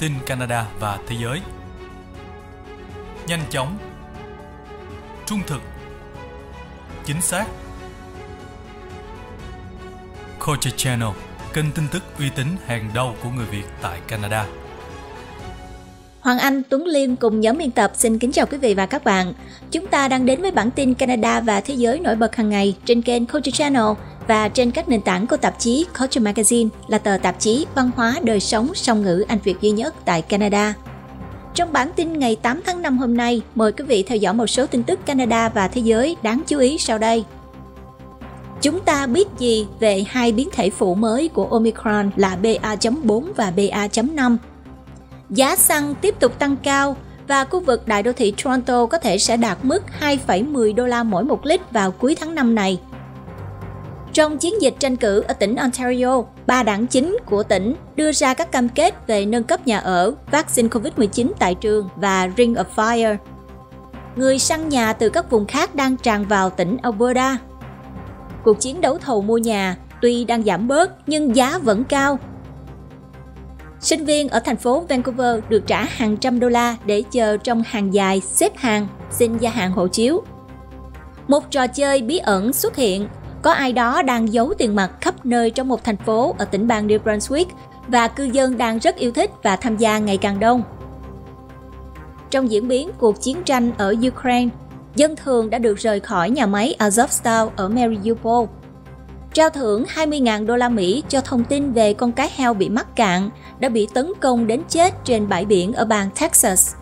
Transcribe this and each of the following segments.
tin Canada và thế giới. Nhanh chóng, trung thực, chính xác. Culture Channel, kênh tin tức uy tín hàng đầu của người Việt tại Canada. Hoàng Anh, Tuấn Liêm cùng nhóm biên tập xin kính chào quý vị và các bạn. Chúng ta đang đến với bản tin Canada và thế giới nổi bật hàng ngày trên kênh Culture Channel – và trên các nền tảng của tạp chí Culture Magazine là tờ tạp chí văn hóa đời sống song ngữ Anh Việt duy nhất tại Canada. Trong bản tin ngày 8 tháng 5 hôm nay, mời quý vị theo dõi một số tin tức Canada và thế giới đáng chú ý sau đây. Chúng ta biết gì về hai biến thể phụ mới của Omicron là BA.4 và BA.5? Giá xăng tiếp tục tăng cao và khu vực đại đô thị Toronto có thể sẽ đạt mức 2,10 đô la mỗi một lít vào cuối tháng 5 này – trong chiến dịch tranh cử ở tỉnh Ontario, ba đảng chính của tỉnh đưa ra các cam kết về nâng cấp nhà ở, vaccine COVID-19 tại trường và Ring of Fire. Người săn nhà từ các vùng khác đang tràn vào tỉnh Alberta. Cuộc chiến đấu thầu mua nhà tuy đang giảm bớt nhưng giá vẫn cao. Sinh viên ở thành phố Vancouver được trả hàng trăm đô la để chờ trong hàng dài xếp hàng xin gia hạn hộ chiếu. Một trò chơi bí ẩn xuất hiện có ai đó đang giấu tiền mặt khắp nơi trong một thành phố ở tỉnh bang New Brunswick và cư dân đang rất yêu thích và tham gia ngày càng đông. Trong diễn biến cuộc chiến tranh ở Ukraine, dân thường đã được rời khỏi nhà máy Azovstal ở Mariupol. Trao thưởng 20.000 đô la Mỹ cho thông tin về con cá heo bị mắc cạn đã bị tấn công đến chết trên bãi biển ở bang Texas.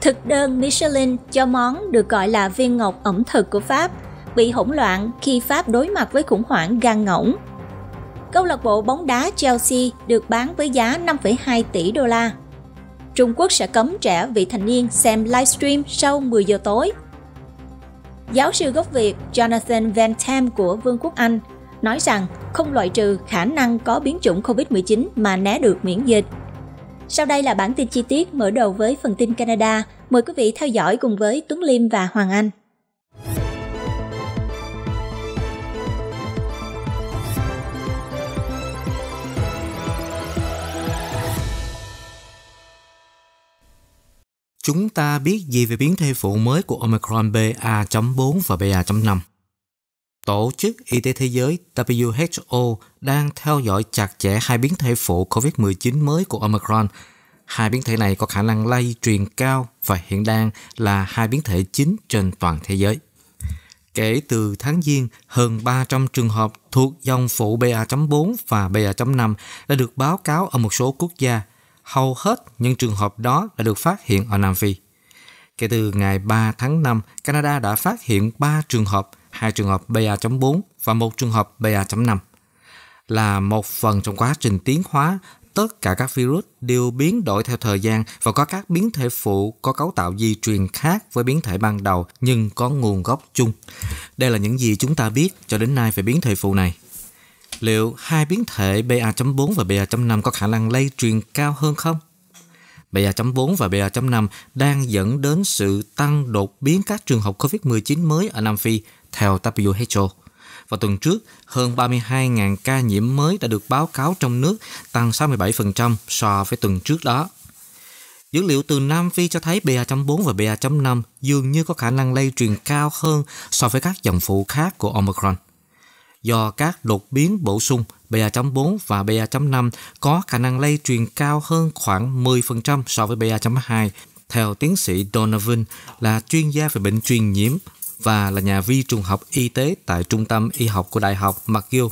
Thực đơn Michelin cho món được gọi là viên ngọc ẩm thực của Pháp – bị hỗn loạn khi Pháp đối mặt với khủng hoảng gan ngỗng. Câu lạc bộ bóng đá Chelsea được bán với giá 5,2 tỷ đô la. Trung Quốc sẽ cấm trẻ vị thành niên xem livestream sau 10 giờ tối. Giáo sư gốc Việt Jonathan Van Tam của Vương quốc Anh nói rằng không loại trừ khả năng có biến chủng COVID-19 mà né được miễn dịch. Sau đây là bản tin chi tiết mở đầu với phần tin Canada. Mời quý vị theo dõi cùng với Tuấn Liêm và Hoàng Anh. Chúng ta biết gì về biến thể phụ mới của Omicron BA.4 và BA.5? Tổ chức Y tế Thế giới WHO đang theo dõi chặt chẽ hai biến thể phụ COVID-19 mới của Omicron. Hai biến thể này có khả năng lây truyền cao và hiện đang là hai biến thể chính trên toàn thế giới. Kể từ tháng Giêng, hơn 300 trường hợp thuộc dòng phụ BA.4 và BA.5 đã được báo cáo ở một số quốc gia – hầu hết những trường hợp đó đã được phát hiện ở Nam Phi. Kể từ ngày 3 tháng 5, Canada đã phát hiện 3 trường hợp, 2 trường hợp BA.4 và 1 trường hợp BA.5. Là một phần trong quá trình tiến hóa, tất cả các virus đều biến đổi theo thời gian và có các biến thể phụ có cấu tạo di truyền khác với biến thể ban đầu nhưng có nguồn gốc chung. Đây là những gì chúng ta biết cho đến nay về biến thể phụ này. Liệu hai biến thể BA.4 và BA.5 có khả năng lây truyền cao hơn không? BA.4 và BA.5 đang dẫn đến sự tăng đột biến các trường hợp COVID-19 mới ở Nam Phi theo WHO. Vào tuần trước, hơn 32.000 ca nhiễm mới đã được báo cáo trong nước, tăng 67% so với tuần trước đó. Dữ liệu từ Nam Phi cho thấy BA.4 và BA.5 dường như có khả năng lây truyền cao hơn so với các dòng phụ khác của Omicron do các đột biến bổ sung BA.4 và BA.5 có khả năng lây truyền cao hơn khoảng 10% so với BA.2, theo tiến sĩ Donovan là chuyên gia về bệnh truyền nhiễm và là nhà vi trùng học y tế tại Trung tâm Y học của Đại học McGill.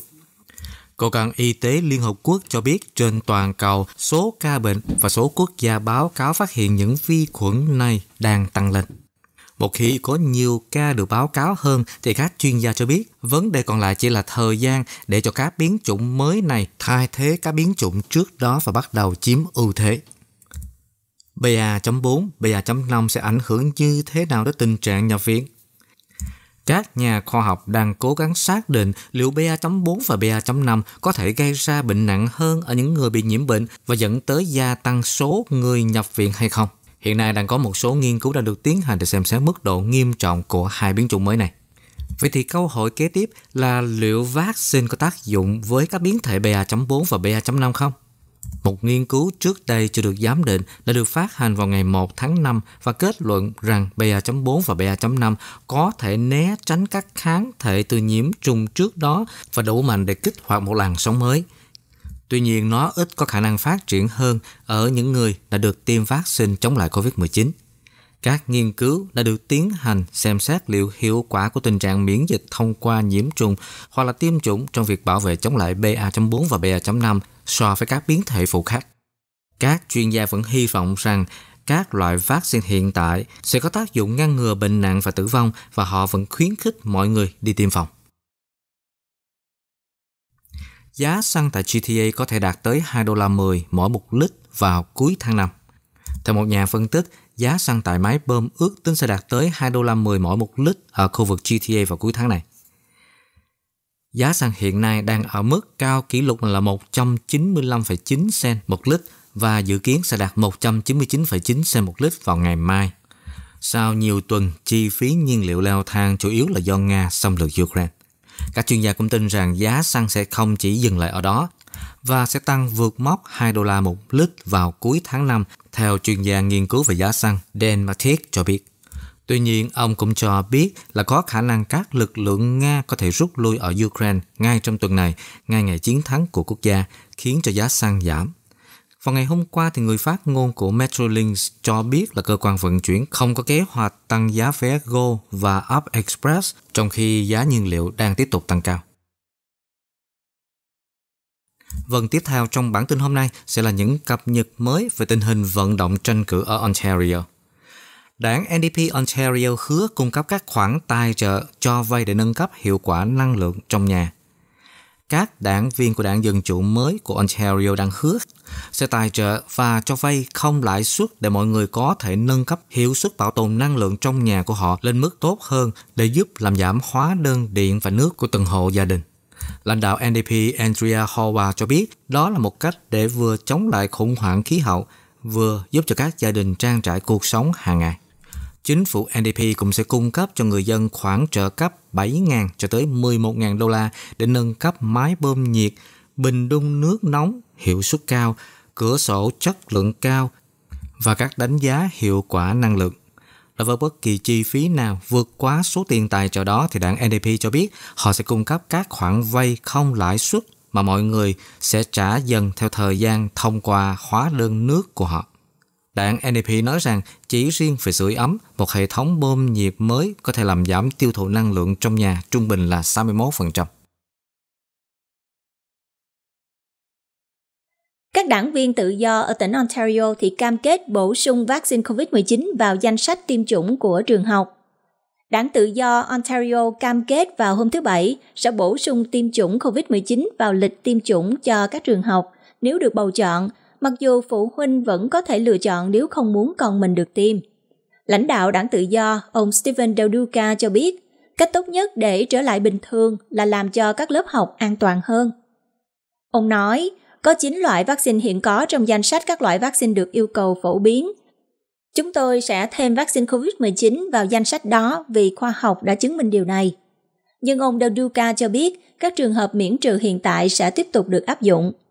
Cơ quan Y tế Liên Hợp Quốc cho biết trên toàn cầu số ca bệnh và số quốc gia báo cáo phát hiện những vi khuẩn này đang tăng lên. Một khi có nhiều ca được báo cáo hơn thì các chuyên gia cho biết vấn đề còn lại chỉ là thời gian để cho các biến chủng mới này thay thế các biến chủng trước đó và bắt đầu chiếm ưu thế. BA.4, BA.5 sẽ ảnh hưởng như thế nào đến tình trạng nhập viện? Các nhà khoa học đang cố gắng xác định liệu BA.4 và BA.5 có thể gây ra bệnh nặng hơn ở những người bị nhiễm bệnh và dẫn tới gia tăng số người nhập viện hay không. Hiện nay đang có một số nghiên cứu đã được tiến hành để xem xét mức độ nghiêm trọng của hai biến chủng mới này. Vậy thì câu hỏi kế tiếp là liệu vaccine có tác dụng với các biến thể BA.4 và BA.5 không? Một nghiên cứu trước đây chưa được giám định đã được phát hành vào ngày 1 tháng 5 và kết luận rằng BA.4 và BA.5 có thể né tránh các kháng thể từ nhiễm trùng trước đó và đủ mạnh để kích hoạt một làn sóng mới. Tuy nhiên, nó ít có khả năng phát triển hơn ở những người đã được tiêm vaccine chống lại COVID-19. Các nghiên cứu đã được tiến hành xem xét liệu hiệu quả của tình trạng miễn dịch thông qua nhiễm trùng hoặc là tiêm chủng trong việc bảo vệ chống lại BA.4 và BA.5 so với các biến thể phụ khác. Các chuyên gia vẫn hy vọng rằng các loại vaccine hiện tại sẽ có tác dụng ngăn ngừa bệnh nặng và tử vong và họ vẫn khuyến khích mọi người đi tiêm phòng giá xăng tại GTA có thể đạt tới 2 đô la 10 mỗi một lít vào cuối tháng 5. Theo một nhà phân tích, giá xăng tại máy bơm ước tính sẽ đạt tới 2 đô la 10 mỗi một lít ở khu vực GTA vào cuối tháng này. Giá xăng hiện nay đang ở mức cao kỷ lục là 195,9 cent một lít và dự kiến sẽ đạt 199,9 cent một lít vào ngày mai. Sau nhiều tuần, chi phí nhiên liệu leo thang chủ yếu là do Nga xâm lược Ukraine. Các chuyên gia cũng tin rằng giá xăng sẽ không chỉ dừng lại ở đó và sẽ tăng vượt mốc 2 đô la một lít vào cuối tháng 5 theo chuyên gia nghiên cứu về giá xăng Dan Matic cho biết. Tuy nhiên, ông cũng cho biết là có khả năng các lực lượng Nga có thể rút lui ở Ukraine ngay trong tuần này, ngay ngày chiến thắng của quốc gia, khiến cho giá xăng giảm. Vào ngày hôm qua, thì người phát ngôn của Metrolinx cho biết là cơ quan vận chuyển không có kế hoạch tăng giá vé Go và Up Express trong khi giá nhiên liệu đang tiếp tục tăng cao. Vâng, tiếp theo trong bản tin hôm nay sẽ là những cập nhật mới về tình hình vận động tranh cử ở Ontario. Đảng NDP Ontario hứa cung cấp các khoản tài trợ cho vay để nâng cấp hiệu quả năng lượng trong nhà các đảng viên của đảng Dân Chủ mới của Ontario đang hứa sẽ tài trợ và cho vay không lãi suất để mọi người có thể nâng cấp hiệu suất bảo tồn năng lượng trong nhà của họ lên mức tốt hơn để giúp làm giảm hóa đơn điện và nước của từng hộ gia đình. Lãnh đạo NDP Andrea Howard cho biết đó là một cách để vừa chống lại khủng hoảng khí hậu, vừa giúp cho các gia đình trang trải cuộc sống hàng ngày chính phủ NDP cũng sẽ cung cấp cho người dân khoảng trợ cấp 7.000 cho tới 11.000 đô la để nâng cấp máy bơm nhiệt, bình đun nước nóng hiệu suất cao, cửa sổ chất lượng cao và các đánh giá hiệu quả năng lượng. Đối với bất kỳ chi phí nào vượt quá số tiền tài trợ đó thì đảng NDP cho biết họ sẽ cung cấp các khoản vay không lãi suất mà mọi người sẽ trả dần theo thời gian thông qua hóa đơn nước của họ. Đảng NDP nói rằng chỉ riêng về sưởi ấm, một hệ thống bơm nhiệt mới có thể làm giảm tiêu thụ năng lượng trong nhà trung bình là 61%. Các đảng viên tự do ở tỉnh Ontario thì cam kết bổ sung vaccine COVID-19 vào danh sách tiêm chủng của trường học. Đảng tự do Ontario cam kết vào hôm thứ Bảy sẽ bổ sung tiêm chủng COVID-19 vào lịch tiêm chủng cho các trường học nếu được bầu chọn – mặc dù phụ huynh vẫn có thể lựa chọn nếu không muốn con mình được tiêm. Lãnh đạo đảng tự do, ông Stephen Del Duca cho biết, cách tốt nhất để trở lại bình thường là làm cho các lớp học an toàn hơn. Ông nói, có 9 loại vaccine hiện có trong danh sách các loại vaccine được yêu cầu phổ biến. Chúng tôi sẽ thêm vaccine COVID-19 vào danh sách đó vì khoa học đã chứng minh điều này. Nhưng ông Del Duca cho biết các trường hợp miễn trừ hiện tại sẽ tiếp tục được áp dụng –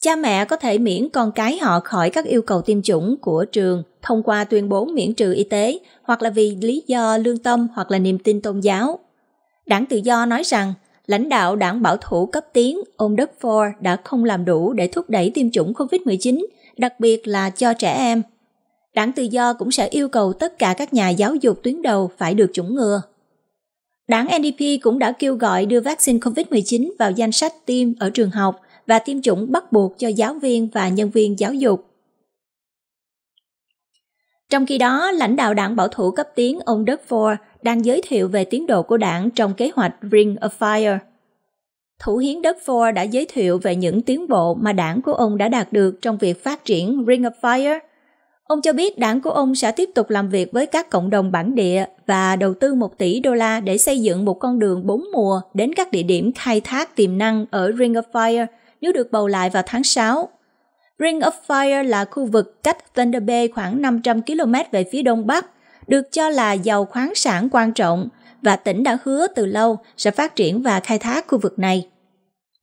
Cha mẹ có thể miễn con cái họ khỏi các yêu cầu tiêm chủng của trường thông qua tuyên bố miễn trừ y tế hoặc là vì lý do lương tâm hoặc là niềm tin tôn giáo. Đảng Tự Do nói rằng, lãnh đạo đảng bảo thủ cấp tiến ông Doug Ford đã không làm đủ để thúc đẩy tiêm chủng COVID-19, đặc biệt là cho trẻ em. Đảng Tự Do cũng sẽ yêu cầu tất cả các nhà giáo dục tuyến đầu phải được chủng ngừa. Đảng NDP cũng đã kêu gọi đưa vaccine COVID-19 vào danh sách tiêm ở trường học – và tiêm chủng bắt buộc cho giáo viên và nhân viên giáo dục. Trong khi đó, lãnh đạo đảng bảo thủ cấp tiến ông Doug Ford đang giới thiệu về tiến độ của đảng trong kế hoạch Ring of Fire. Thủ hiến Doug Ford đã giới thiệu về những tiến bộ mà đảng của ông đã đạt được trong việc phát triển Ring of Fire. Ông cho biết đảng của ông sẽ tiếp tục làm việc với các cộng đồng bản địa và đầu tư 1 tỷ đô la để xây dựng một con đường bốn mùa đến các địa điểm khai thác tiềm năng ở Ring of Fire – nếu được bầu lại vào tháng 6. Ring of Fire là khu vực cách Thunder Bay khoảng 500 km về phía đông bắc, được cho là giàu khoáng sản quan trọng và tỉnh đã hứa từ lâu sẽ phát triển và khai thác khu vực này.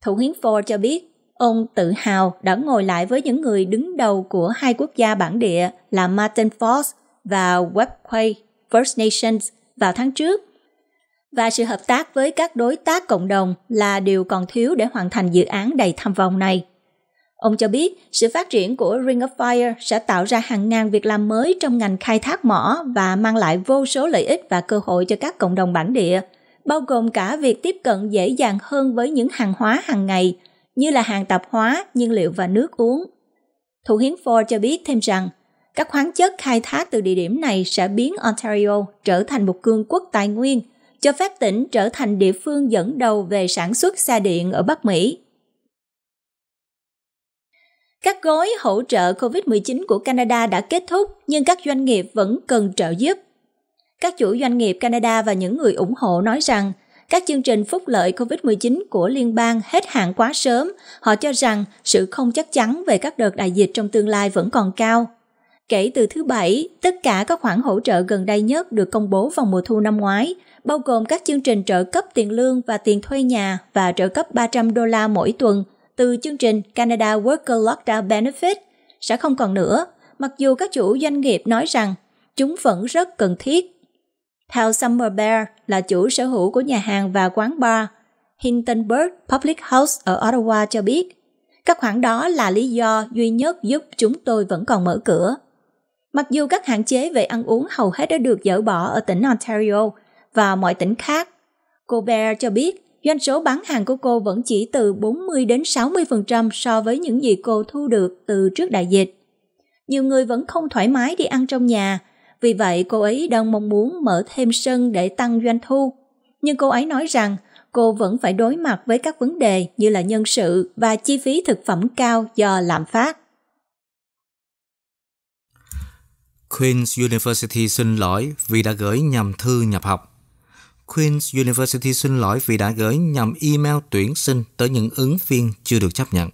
Thủ hiến Ford cho biết, ông tự hào đã ngồi lại với những người đứng đầu của hai quốc gia bản địa là Martin Fox và Webway First Nations vào tháng trước và sự hợp tác với các đối tác cộng đồng là điều còn thiếu để hoàn thành dự án đầy tham vọng này. Ông cho biết sự phát triển của Ring of Fire sẽ tạo ra hàng ngàn việc làm mới trong ngành khai thác mỏ và mang lại vô số lợi ích và cơ hội cho các cộng đồng bản địa, bao gồm cả việc tiếp cận dễ dàng hơn với những hàng hóa hàng ngày như là hàng tạp hóa, nhiên liệu và nước uống. Thủ hiến Ford cho biết thêm rằng các khoáng chất khai thác từ địa điểm này sẽ biến Ontario trở thành một cương quốc tài nguyên – cho phép tỉnh trở thành địa phương dẫn đầu về sản xuất xe điện ở Bắc Mỹ. Các gói hỗ trợ COVID-19 của Canada đã kết thúc, nhưng các doanh nghiệp vẫn cần trợ giúp. Các chủ doanh nghiệp Canada và những người ủng hộ nói rằng các chương trình phúc lợi COVID-19 của liên bang hết hạn quá sớm, họ cho rằng sự không chắc chắn về các đợt đại dịch trong tương lai vẫn còn cao. Kể từ thứ Bảy, tất cả các khoản hỗ trợ gần đây nhất được công bố vào mùa thu năm ngoái bao gồm các chương trình trợ cấp tiền lương và tiền thuê nhà và trợ cấp 300 đô la mỗi tuần từ chương trình Canada Worker Lockdown Benefit sẽ không còn nữa, mặc dù các chủ doanh nghiệp nói rằng chúng vẫn rất cần thiết. Theo Summer Bear là chủ sở hữu của nhà hàng và quán bar, Hindenburg Public House ở Ottawa cho biết, các khoản đó là lý do duy nhất giúp chúng tôi vẫn còn mở cửa. Mặc dù các hạn chế về ăn uống hầu hết đã được dỡ bỏ ở tỉnh Ontario, và mọi tỉnh khác. Cô Bear cho biết doanh số bán hàng của cô vẫn chỉ từ 40 đến 60% so với những gì cô thu được từ trước đại dịch. Nhiều người vẫn không thoải mái đi ăn trong nhà, vì vậy cô ấy đang mong muốn mở thêm sân để tăng doanh thu. Nhưng cô ấy nói rằng cô vẫn phải đối mặt với các vấn đề như là nhân sự và chi phí thực phẩm cao do lạm phát. Queen's University xin lỗi vì đã gửi nhầm thư nhập học Queen's University xin lỗi vì đã gửi nhầm email tuyển sinh tới những ứng viên chưa được chấp nhận.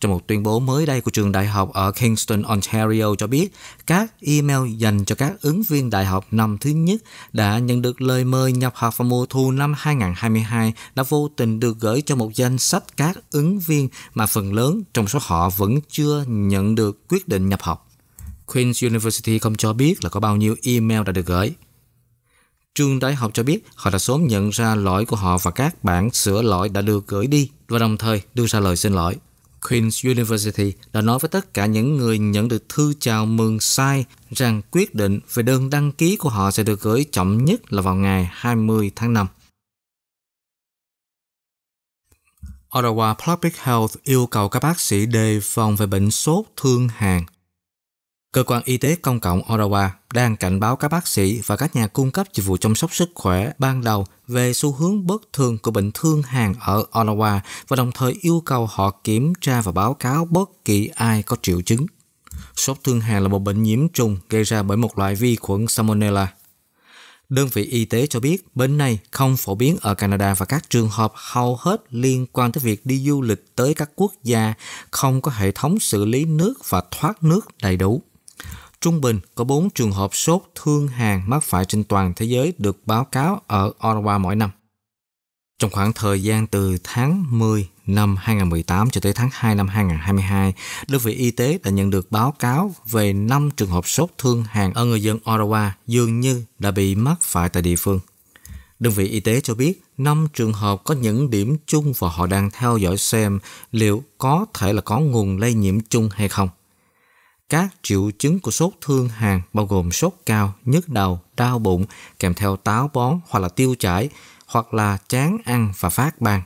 Trong một tuyên bố mới đây của trường đại học ở Kingston, Ontario cho biết, các email dành cho các ứng viên đại học năm thứ nhất đã nhận được lời mời nhập học vào mùa thu năm 2022 đã vô tình được gửi cho một danh sách các ứng viên mà phần lớn trong số họ vẫn chưa nhận được quyết định nhập học. Queen's University không cho biết là có bao nhiêu email đã được gửi. Trường đại học cho biết họ đã sớm nhận ra lỗi của họ và các bản sửa lỗi đã được gửi đi và đồng thời đưa ra lời xin lỗi. Queen's University đã nói với tất cả những người nhận được thư chào mừng sai rằng quyết định về đơn đăng ký của họ sẽ được gửi chậm nhất là vào ngày 20 tháng 5. Ottawa Public Health yêu cầu các bác sĩ đề phòng về bệnh sốt thương hàn Cơ quan y tế công cộng Ottawa đang cảnh báo các bác sĩ và các nhà cung cấp dịch vụ chăm sóc sức khỏe ban đầu về xu hướng bất thường của bệnh thương hàn ở Ottawa và đồng thời yêu cầu họ kiểm tra và báo cáo bất kỳ ai có triệu chứng. Sốt thương hàn là một bệnh nhiễm trùng gây ra bởi một loại vi khuẩn Salmonella. Đơn vị y tế cho biết bệnh này không phổ biến ở Canada và các trường hợp hầu hết liên quan tới việc đi du lịch tới các quốc gia không có hệ thống xử lý nước và thoát nước đầy đủ. Trung bình có 4 trường hợp sốt thương hàn mắc phải trên toàn thế giới được báo cáo ở Ottawa mỗi năm. Trong khoảng thời gian từ tháng 10 năm 2018 cho tới tháng 2 năm 2022, đơn vị y tế đã nhận được báo cáo về 5 trường hợp sốt thương hàn ở người dân Ottawa dường như đã bị mắc phải tại địa phương. Đơn vị y tế cho biết 5 trường hợp có những điểm chung và họ đang theo dõi xem liệu có thể là có nguồn lây nhiễm chung hay không. Các triệu chứng của sốt thương hàn bao gồm sốt cao, nhức đầu, đau bụng, kèm theo táo bón hoặc là tiêu chảy, hoặc là chán ăn và phát ban.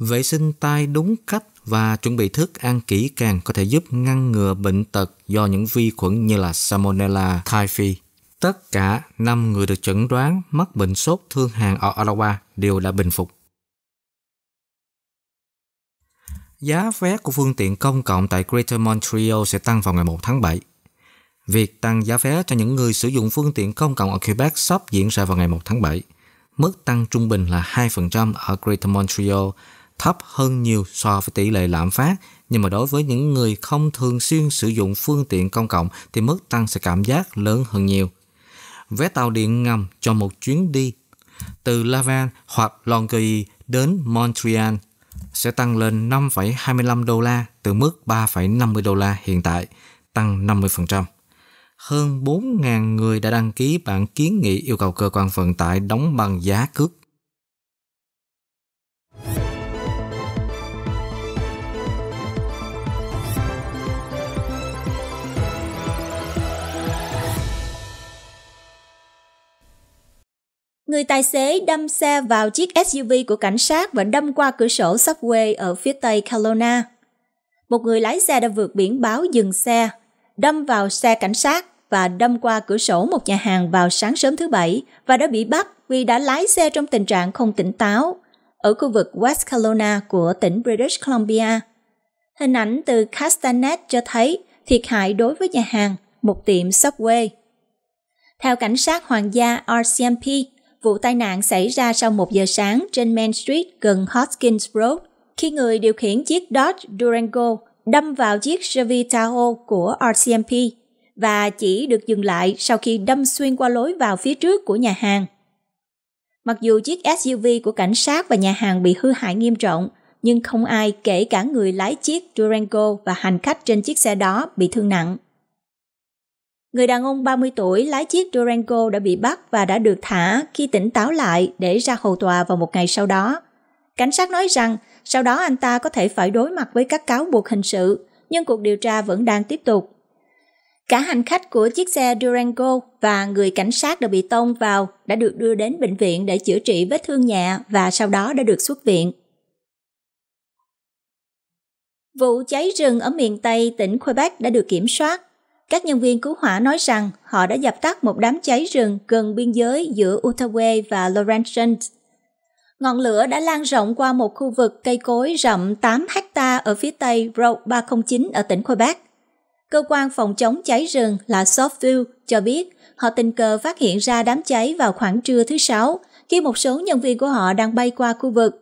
Vệ sinh tay đúng cách và chuẩn bị thức ăn kỹ càng có thể giúp ngăn ngừa bệnh tật do những vi khuẩn như là Salmonella typhi. Tất cả 5 người được chẩn đoán mắc bệnh sốt thương hàn ở Ottawa đều đã bình phục. giá vé của phương tiện công cộng tại Greater Montreal sẽ tăng vào ngày 1 tháng 7. Việc tăng giá vé cho những người sử dụng phương tiện công cộng ở Quebec sắp diễn ra vào ngày 1 tháng 7. Mức tăng trung bình là 2% ở Greater Montreal, thấp hơn nhiều so với tỷ lệ lạm phát, nhưng mà đối với những người không thường xuyên sử dụng phương tiện công cộng thì mức tăng sẽ cảm giác lớn hơn nhiều. Vé tàu điện ngầm cho một chuyến đi từ Laval hoặc Longueuil đến Montreal sẽ tăng lên 5,25 đô la từ mức 3,50 đô la hiện tại, tăng 50%. Hơn 4.000 người đã đăng ký bản kiến nghị yêu cầu cơ quan vận tải đóng bằng giá cước Người tài xế đâm xe vào chiếc SUV của cảnh sát và đâm qua cửa sổ subway ở phía tây Kelowna. Một người lái xe đã vượt biển báo dừng xe, đâm vào xe cảnh sát và đâm qua cửa sổ một nhà hàng vào sáng sớm thứ Bảy và đã bị bắt vì đã lái xe trong tình trạng không tỉnh táo ở khu vực West Kelowna của tỉnh British Columbia. Hình ảnh từ Castanet cho thấy thiệt hại đối với nhà hàng, một tiệm Subway. Theo cảnh sát hoàng gia RCMP, Vụ tai nạn xảy ra sau 1 giờ sáng trên Main Street gần Hoskins Road khi người điều khiển chiếc Dodge Durango đâm vào chiếc Chevy Tahoe của RCMP và chỉ được dừng lại sau khi đâm xuyên qua lối vào phía trước của nhà hàng. Mặc dù chiếc SUV của cảnh sát và nhà hàng bị hư hại nghiêm trọng, nhưng không ai kể cả người lái chiếc Durango và hành khách trên chiếc xe đó bị thương nặng. Người đàn ông 30 tuổi lái chiếc Durango đã bị bắt và đã được thả khi tỉnh táo lại để ra hầu tòa vào một ngày sau đó. Cảnh sát nói rằng sau đó anh ta có thể phải đối mặt với các cáo buộc hình sự, nhưng cuộc điều tra vẫn đang tiếp tục. Cả hành khách của chiếc xe Durango và người cảnh sát đã bị tông vào đã được đưa đến bệnh viện để chữa trị vết thương nhẹ và sau đó đã được xuất viện. Vụ cháy rừng ở miền Tây tỉnh Quebec đã được kiểm soát các nhân viên cứu hỏa nói rằng họ đã dập tắt một đám cháy rừng gần biên giới giữa Utah và Laurentian. Ngọn lửa đã lan rộng qua một khu vực cây cối rộng 8 hecta ở phía tây Route 309 ở tỉnh Quebec. Cơ quan phòng chống cháy rừng là Softville cho biết họ tình cờ phát hiện ra đám cháy vào khoảng trưa thứ Sáu khi một số nhân viên của họ đang bay qua khu vực.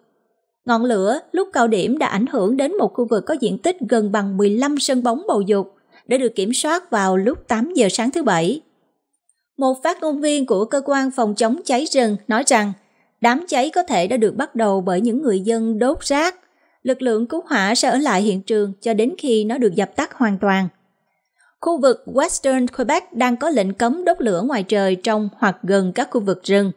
Ngọn lửa lúc cao điểm đã ảnh hưởng đến một khu vực có diện tích gần bằng 15 sân bóng bầu dục – đã được kiểm soát vào lúc 8 giờ sáng thứ Bảy. Một phát ngôn viên của cơ quan phòng chống cháy rừng nói rằng đám cháy có thể đã được bắt đầu bởi những người dân đốt rác. Lực lượng cứu hỏa sẽ ở lại hiện trường cho đến khi nó được dập tắt hoàn toàn. Khu vực Western Quebec đang có lệnh cấm đốt lửa ngoài trời trong hoặc gần các khu vực rừng.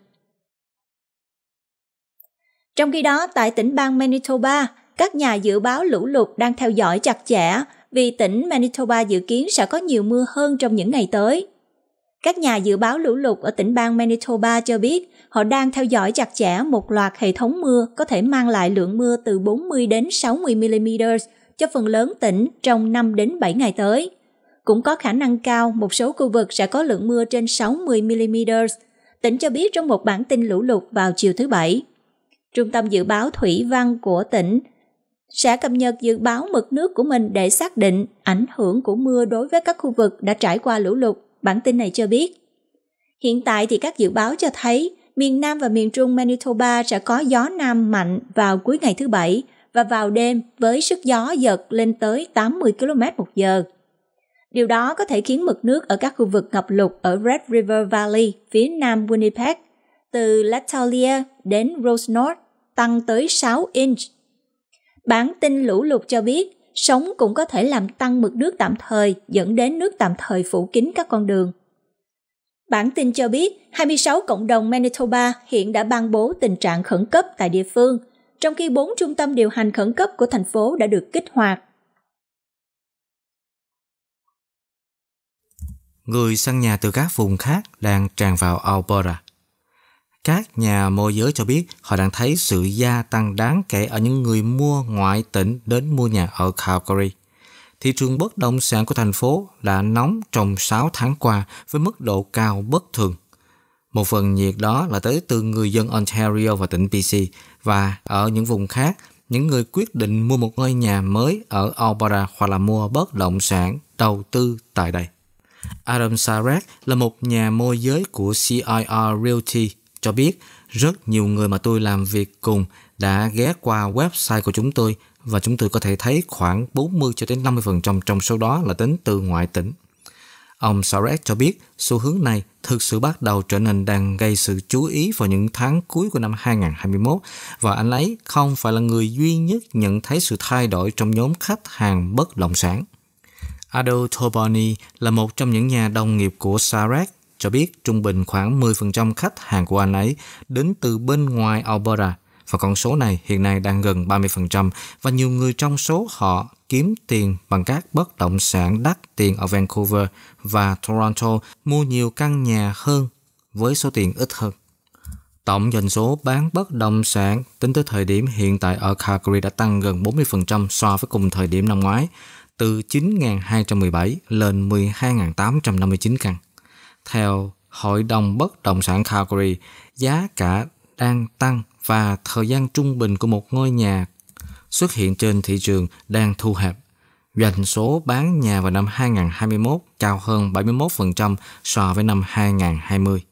Trong khi đó, tại tỉnh bang Manitoba, các nhà dự báo lũ lụt đang theo dõi chặt chẽ vì tỉnh Manitoba dự kiến sẽ có nhiều mưa hơn trong những ngày tới. Các nhà dự báo lũ lụt ở tỉnh bang Manitoba cho biết họ đang theo dõi chặt chẽ một loạt hệ thống mưa có thể mang lại lượng mưa từ 40 đến 60 mm cho phần lớn tỉnh trong 5 đến 7 ngày tới. Cũng có khả năng cao một số khu vực sẽ có lượng mưa trên 60 mm. Tỉnh cho biết trong một bản tin lũ lụt vào chiều thứ Bảy. Trung tâm dự báo thủy văn của tỉnh sẽ cập nhật dự báo mực nước của mình để xác định ảnh hưởng của mưa đối với các khu vực đã trải qua lũ lụt, bản tin này cho biết. Hiện tại thì các dự báo cho thấy miền Nam và miền Trung Manitoba sẽ có gió Nam mạnh vào cuối ngày thứ Bảy và vào đêm với sức gió giật lên tới 80 km một giờ. Điều đó có thể khiến mực nước ở các khu vực ngập lụt ở Red River Valley phía nam Winnipeg từ Latalia đến Rose North tăng tới 6 inch Bản tin lũ lụt cho biết, sóng cũng có thể làm tăng mực nước tạm thời dẫn đến nước tạm thời phủ kín các con đường. Bản tin cho biết 26 cộng đồng Manitoba hiện đã ban bố tình trạng khẩn cấp tại địa phương, trong khi 4 trung tâm điều hành khẩn cấp của thành phố đã được kích hoạt. Người săn nhà từ các vùng khác đang tràn vào Alberta. Các nhà môi giới cho biết họ đang thấy sự gia tăng đáng kể ở những người mua ngoại tỉnh đến mua nhà ở Calgary. Thị trường bất động sản của thành phố đã nóng trong 6 tháng qua với mức độ cao bất thường. Một phần nhiệt đó là tới từ người dân Ontario và tỉnh BC và ở những vùng khác, những người quyết định mua một ngôi nhà mới ở Alberta hoặc là mua bất động sản đầu tư tại đây. Adam Sarek là một nhà môi giới của CIR Realty cho biết rất nhiều người mà tôi làm việc cùng đã ghé qua website của chúng tôi và chúng tôi có thể thấy khoảng 40 cho đến 50% trong số đó là đến từ ngoại tỉnh. Ông Sarek cho biết xu hướng này thực sự bắt đầu trở nên đang gây sự chú ý vào những tháng cuối của năm 2021 và anh ấy không phải là người duy nhất nhận thấy sự thay đổi trong nhóm khách hàng bất động sản. Ado Toboni là một trong những nhà đồng nghiệp của Sarek cho biết trung bình khoảng 10% khách hàng của anh ấy đến từ bên ngoài Alberta và con số này hiện nay đang gần 30% và nhiều người trong số họ kiếm tiền bằng các bất động sản đắt tiền ở Vancouver và Toronto mua nhiều căn nhà hơn với số tiền ít hơn. Tổng doanh số bán bất động sản tính tới thời điểm hiện tại ở Calgary đã tăng gần 40% so với cùng thời điểm năm ngoái, từ 9.217 lên 12.859 căn. Theo Hội đồng Bất động sản Calgary, giá cả đang tăng và thời gian trung bình của một ngôi nhà xuất hiện trên thị trường đang thu hẹp. Doanh số bán nhà vào năm 2021 cao hơn 71% so với năm 2020.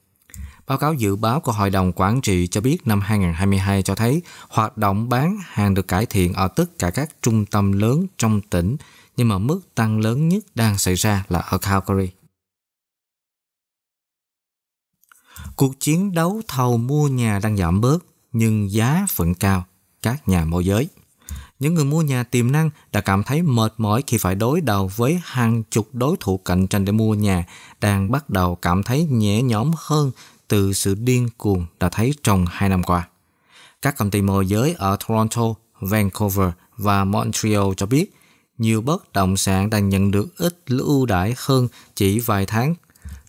Báo cáo dự báo của Hội đồng Quản trị cho biết năm 2022 cho thấy hoạt động bán hàng được cải thiện ở tất cả các trung tâm lớn trong tỉnh, nhưng mà mức tăng lớn nhất đang xảy ra là ở Calgary. Cuộc chiến đấu thầu mua nhà đang giảm bớt nhưng giá vẫn cao các nhà môi giới. Những người mua nhà tiềm năng đã cảm thấy mệt mỏi khi phải đối đầu với hàng chục đối thủ cạnh tranh để mua nhà, đang bắt đầu cảm thấy nhẹ nhõm hơn từ sự điên cuồng đã thấy trong hai năm qua. Các công ty môi giới ở Toronto, Vancouver và Montreal cho biết nhiều bất động sản đang nhận được ít ưu đãi hơn chỉ vài tháng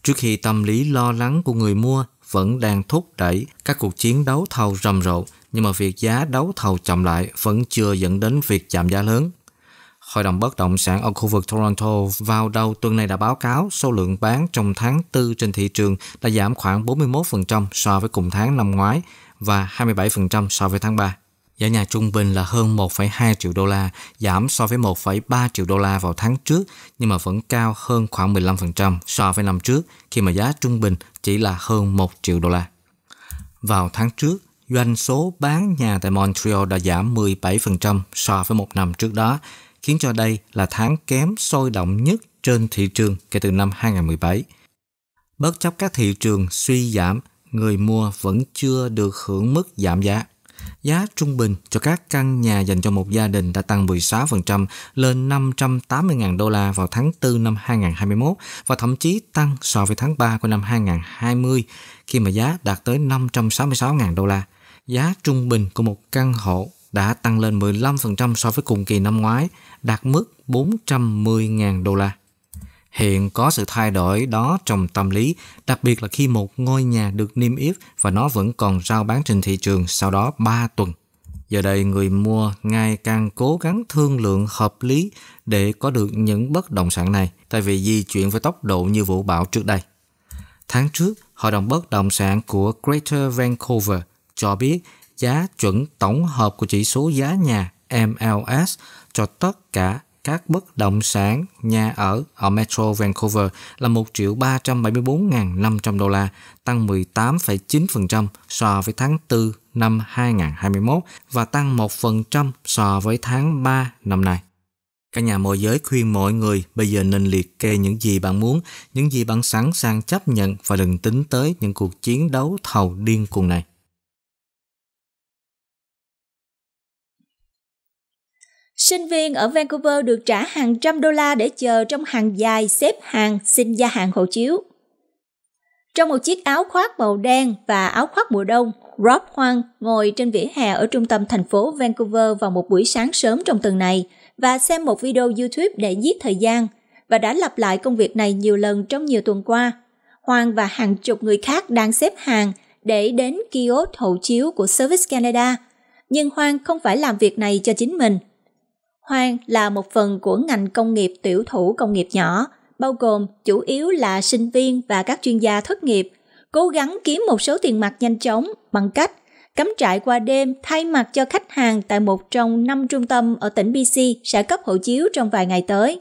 trước khi tâm lý lo lắng của người mua vẫn đang thúc đẩy các cuộc chiến đấu thầu rầm rộ, nhưng mà việc giá đấu thầu chậm lại vẫn chưa dẫn đến việc chạm giá lớn. Hội đồng bất động sản ở khu vực Toronto vào đầu tuần này đã báo cáo số lượng bán trong tháng 4 trên thị trường đã giảm khoảng 41% so với cùng tháng năm ngoái và 27% so với tháng 3. Giá nhà trung bình là hơn 1,2 triệu đô la, giảm so với 1,3 triệu đô la vào tháng trước nhưng mà vẫn cao hơn khoảng 15% so với năm trước khi mà giá trung bình chỉ là hơn 1 triệu đô la. Vào tháng trước, doanh số bán nhà tại Montreal đã giảm 17% so với một năm trước đó, khiến cho đây là tháng kém sôi động nhất trên thị trường kể từ năm 2017. Bất chấp các thị trường suy giảm, người mua vẫn chưa được hưởng mức giảm giá. Giá trung bình cho các căn nhà dành cho một gia đình đã tăng 16% lên 580.000 đô la vào tháng 4 năm 2021 và thậm chí tăng so với tháng 3 của năm 2020 khi mà giá đạt tới 566.000 đô la. Giá trung bình của một căn hộ đã tăng lên 15% so với cùng kỳ năm ngoái, đạt mức 410.000 đô la. Hiện có sự thay đổi đó trong tâm lý, đặc biệt là khi một ngôi nhà được niêm yết và nó vẫn còn rao bán trên thị trường sau đó 3 tuần. Giờ đây người mua ngày càng cố gắng thương lượng hợp lý để có được những bất động sản này thay vì di chuyển với tốc độ như vũ bão trước đây. Tháng trước, Hội đồng bất động sản của Greater Vancouver cho biết giá chuẩn tổng hợp của chỉ số giá nhà MLS cho tất cả các bất động sản nhà ở ở Metro Vancouver là 1 triệu 374.500 đô la, tăng 18,9% so với tháng 4 năm 2021 và tăng 1% so với tháng 3 năm nay. Các nhà môi giới khuyên mọi người bây giờ nên liệt kê những gì bạn muốn, những gì bạn sẵn sàng chấp nhận và đừng tính tới những cuộc chiến đấu thầu điên cuồng này. Sinh viên ở Vancouver được trả hàng trăm đô la để chờ trong hàng dài xếp hàng xin gia hạn hộ chiếu. Trong một chiếc áo khoác màu đen và áo khoác mùa đông, Rob Hoang ngồi trên vỉa hè ở trung tâm thành phố Vancouver vào một buổi sáng sớm trong tuần này và xem một video YouTube để giết thời gian và đã lặp lại công việc này nhiều lần trong nhiều tuần qua. Hoang và hàng chục người khác đang xếp hàng để đến kiosk hộ chiếu của Service Canada, nhưng Hoang không phải làm việc này cho chính mình Hoang là một phần của ngành công nghiệp tiểu thủ công nghiệp nhỏ, bao gồm chủ yếu là sinh viên và các chuyên gia thất nghiệp, cố gắng kiếm một số tiền mặt nhanh chóng bằng cách cắm trại qua đêm thay mặt cho khách hàng tại một trong năm trung tâm ở tỉnh BC sẽ cấp hộ chiếu trong vài ngày tới.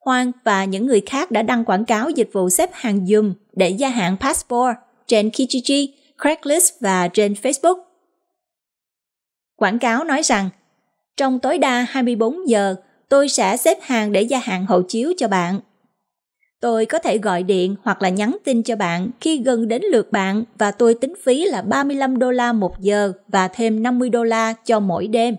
Hoang và những người khác đã đăng quảng cáo dịch vụ xếp hàng dùm để gia hạn passport trên Kijiji, Craigslist và trên Facebook. Quảng cáo nói rằng trong tối đa 24 giờ, tôi sẽ xếp hàng để gia hạn hộ chiếu cho bạn. Tôi có thể gọi điện hoặc là nhắn tin cho bạn khi gần đến lượt bạn và tôi tính phí là 35 đô la một giờ và thêm 50 đô la cho mỗi đêm.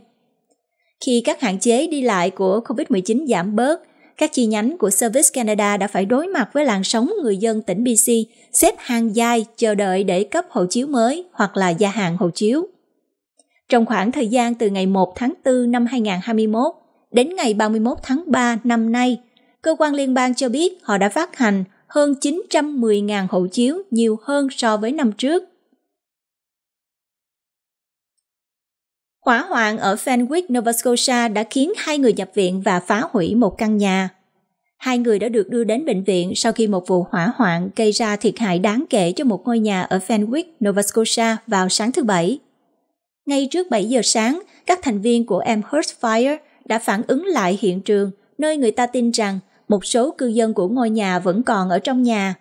Khi các hạn chế đi lại của COVID-19 giảm bớt, các chi nhánh của Service Canada đã phải đối mặt với làn sóng người dân tỉnh BC xếp hàng dài chờ đợi để cấp hộ chiếu mới hoặc là gia hạn hộ chiếu. Trong khoảng thời gian từ ngày 1 tháng 4 năm 2021 đến ngày 31 tháng 3 năm nay, cơ quan liên bang cho biết họ đã phát hành hơn 910.000 hộ chiếu nhiều hơn so với năm trước. Hỏa hoạn ở Fenwick, Nova Scotia đã khiến hai người nhập viện và phá hủy một căn nhà. Hai người đã được đưa đến bệnh viện sau khi một vụ hỏa hoạn gây ra thiệt hại đáng kể cho một ngôi nhà ở Fenwick, Nova Scotia vào sáng thứ Bảy. Ngay trước 7 giờ sáng, các thành viên của Amherst Fire đã phản ứng lại hiện trường, nơi người ta tin rằng một số cư dân của ngôi nhà vẫn còn ở trong nhà.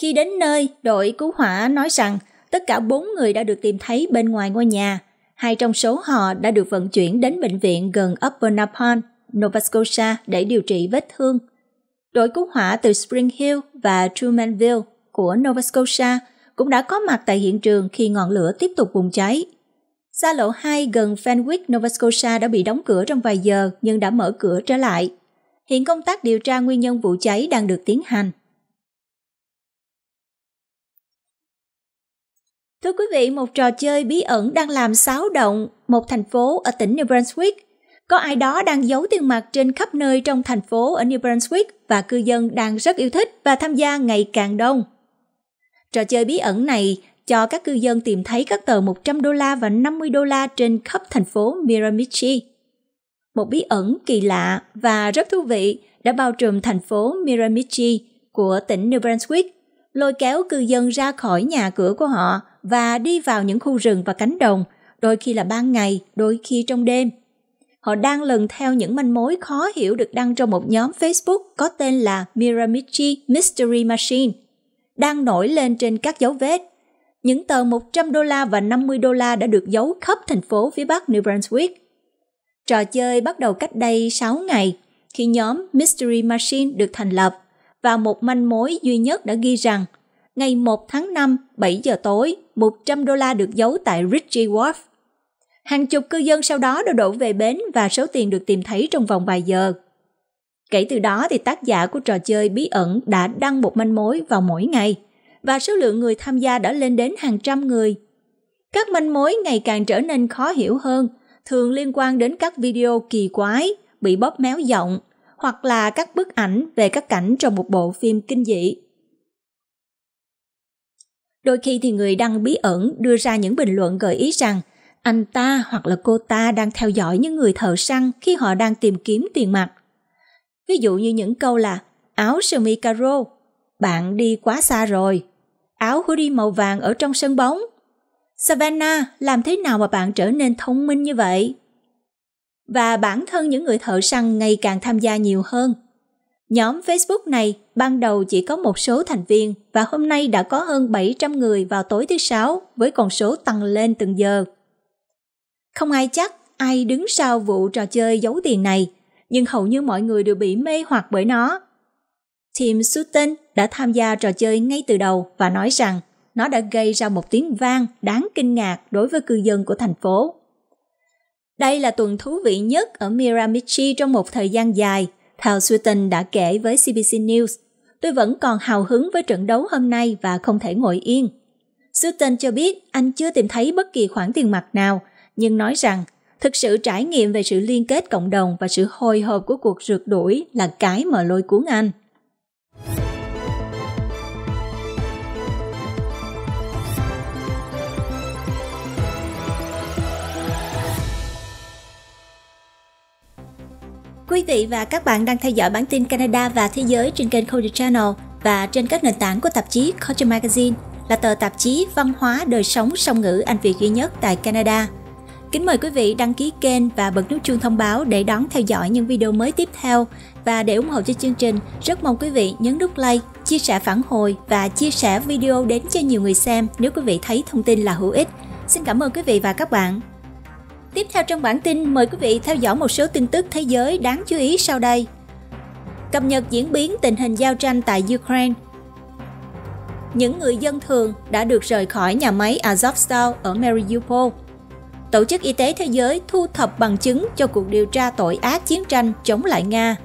Khi đến nơi, đội cứu hỏa nói rằng tất cả bốn người đã được tìm thấy bên ngoài ngôi nhà. Hai trong số họ đã được vận chuyển đến bệnh viện gần Upper Napon, Nova Scotia để điều trị vết thương. Đội cứu hỏa từ Spring Hill và Trumanville của Nova Scotia cũng đã có mặt tại hiện trường khi ngọn lửa tiếp tục bùng cháy. Xa lộ 2 gần Fenwick, Nova Scotia đã bị đóng cửa trong vài giờ nhưng đã mở cửa trở lại. Hiện công tác điều tra nguyên nhân vụ cháy đang được tiến hành. Thưa quý vị, một trò chơi bí ẩn đang làm xáo động một thành phố ở tỉnh New Brunswick. Có ai đó đang giấu tiền mặt trên khắp nơi trong thành phố ở New Brunswick và cư dân đang rất yêu thích và tham gia ngày càng đông. Trò chơi bí ẩn này cho các cư dân tìm thấy các tờ 100 đô la và 50 đô la trên khắp thành phố Miramichi. Một bí ẩn kỳ lạ và rất thú vị đã bao trùm thành phố Miramichi của tỉnh New Brunswick, lôi kéo cư dân ra khỏi nhà cửa của họ và đi vào những khu rừng và cánh đồng, đôi khi là ban ngày, đôi khi trong đêm. Họ đang lần theo những manh mối khó hiểu được đăng trong một nhóm Facebook có tên là Miramichi Mystery Machine đang nổi lên trên các dấu vết. Những tờ 100 đô la và 50 đô la đã được giấu khắp thành phố phía bắc New Brunswick. Trò chơi bắt đầu cách đây 6 ngày khi nhóm Mystery Machine được thành lập và một manh mối duy nhất đã ghi rằng ngày 1 tháng 5, 7 giờ tối, 100 đô la được giấu tại Ritchie Wharf. Hàng chục cư dân sau đó đã đổ về bến và số tiền được tìm thấy trong vòng vài giờ. Kể từ đó thì tác giả của trò chơi bí ẩn đã đăng một manh mối vào mỗi ngày và số lượng người tham gia đã lên đến hàng trăm người. Các manh mối ngày càng trở nên khó hiểu hơn, thường liên quan đến các video kỳ quái, bị bóp méo giọng hoặc là các bức ảnh về các cảnh trong một bộ phim kinh dị. Đôi khi thì người đăng bí ẩn đưa ra những bình luận gợi ý rằng anh ta hoặc là cô ta đang theo dõi những người thợ săn khi họ đang tìm kiếm tiền mặt Ví dụ như những câu là áo sơ mi caro, bạn đi quá xa rồi, áo hoodie màu vàng ở trong sân bóng. Savannah, làm thế nào mà bạn trở nên thông minh như vậy? Và bản thân những người thợ săn ngày càng tham gia nhiều hơn. Nhóm Facebook này ban đầu chỉ có một số thành viên và hôm nay đã có hơn 700 người vào tối thứ Sáu với con số tăng lên từng giờ. Không ai chắc ai đứng sau vụ trò chơi giấu tiền này, nhưng hầu như mọi người đều bị mê hoặc bởi nó. Tim Sutton đã tham gia trò chơi ngay từ đầu và nói rằng nó đã gây ra một tiếng vang đáng kinh ngạc đối với cư dân của thành phố. Đây là tuần thú vị nhất ở Miramichi trong một thời gian dài, theo Sutton đã kể với CBC News. Tôi vẫn còn hào hứng với trận đấu hôm nay và không thể ngồi yên. Sutton cho biết anh chưa tìm thấy bất kỳ khoản tiền mặt nào, nhưng nói rằng thực sự trải nghiệm về sự liên kết cộng đồng và sự hồi hộp của cuộc rượt đuổi là cái mà lôi cuốn anh. Quý vị và các bạn đang theo dõi bản tin Canada và thế giới trên kênh Culture Channel và trên các nền tảng của tạp chí Culture Magazine là tờ tạp chí văn hóa đời sống song ngữ Anh Việt duy nhất tại Canada. Kính mời quý vị đăng ký kênh và bật nút chuông thông báo để đón theo dõi những video mới tiếp theo. Và để ủng hộ cho chương trình, rất mong quý vị nhấn nút like, chia sẻ phản hồi và chia sẻ video đến cho nhiều người xem nếu quý vị thấy thông tin là hữu ích. Xin cảm ơn quý vị và các bạn. Tiếp theo trong bản tin, mời quý vị theo dõi một số tin tức thế giới đáng chú ý sau đây. Cập nhật diễn biến tình hình giao tranh tại Ukraine Những người dân thường đã được rời khỏi nhà máy Azovstal ở Mariupol Tổ chức Y tế Thế giới thu thập bằng chứng cho cuộc điều tra tội ác chiến tranh chống lại Nga.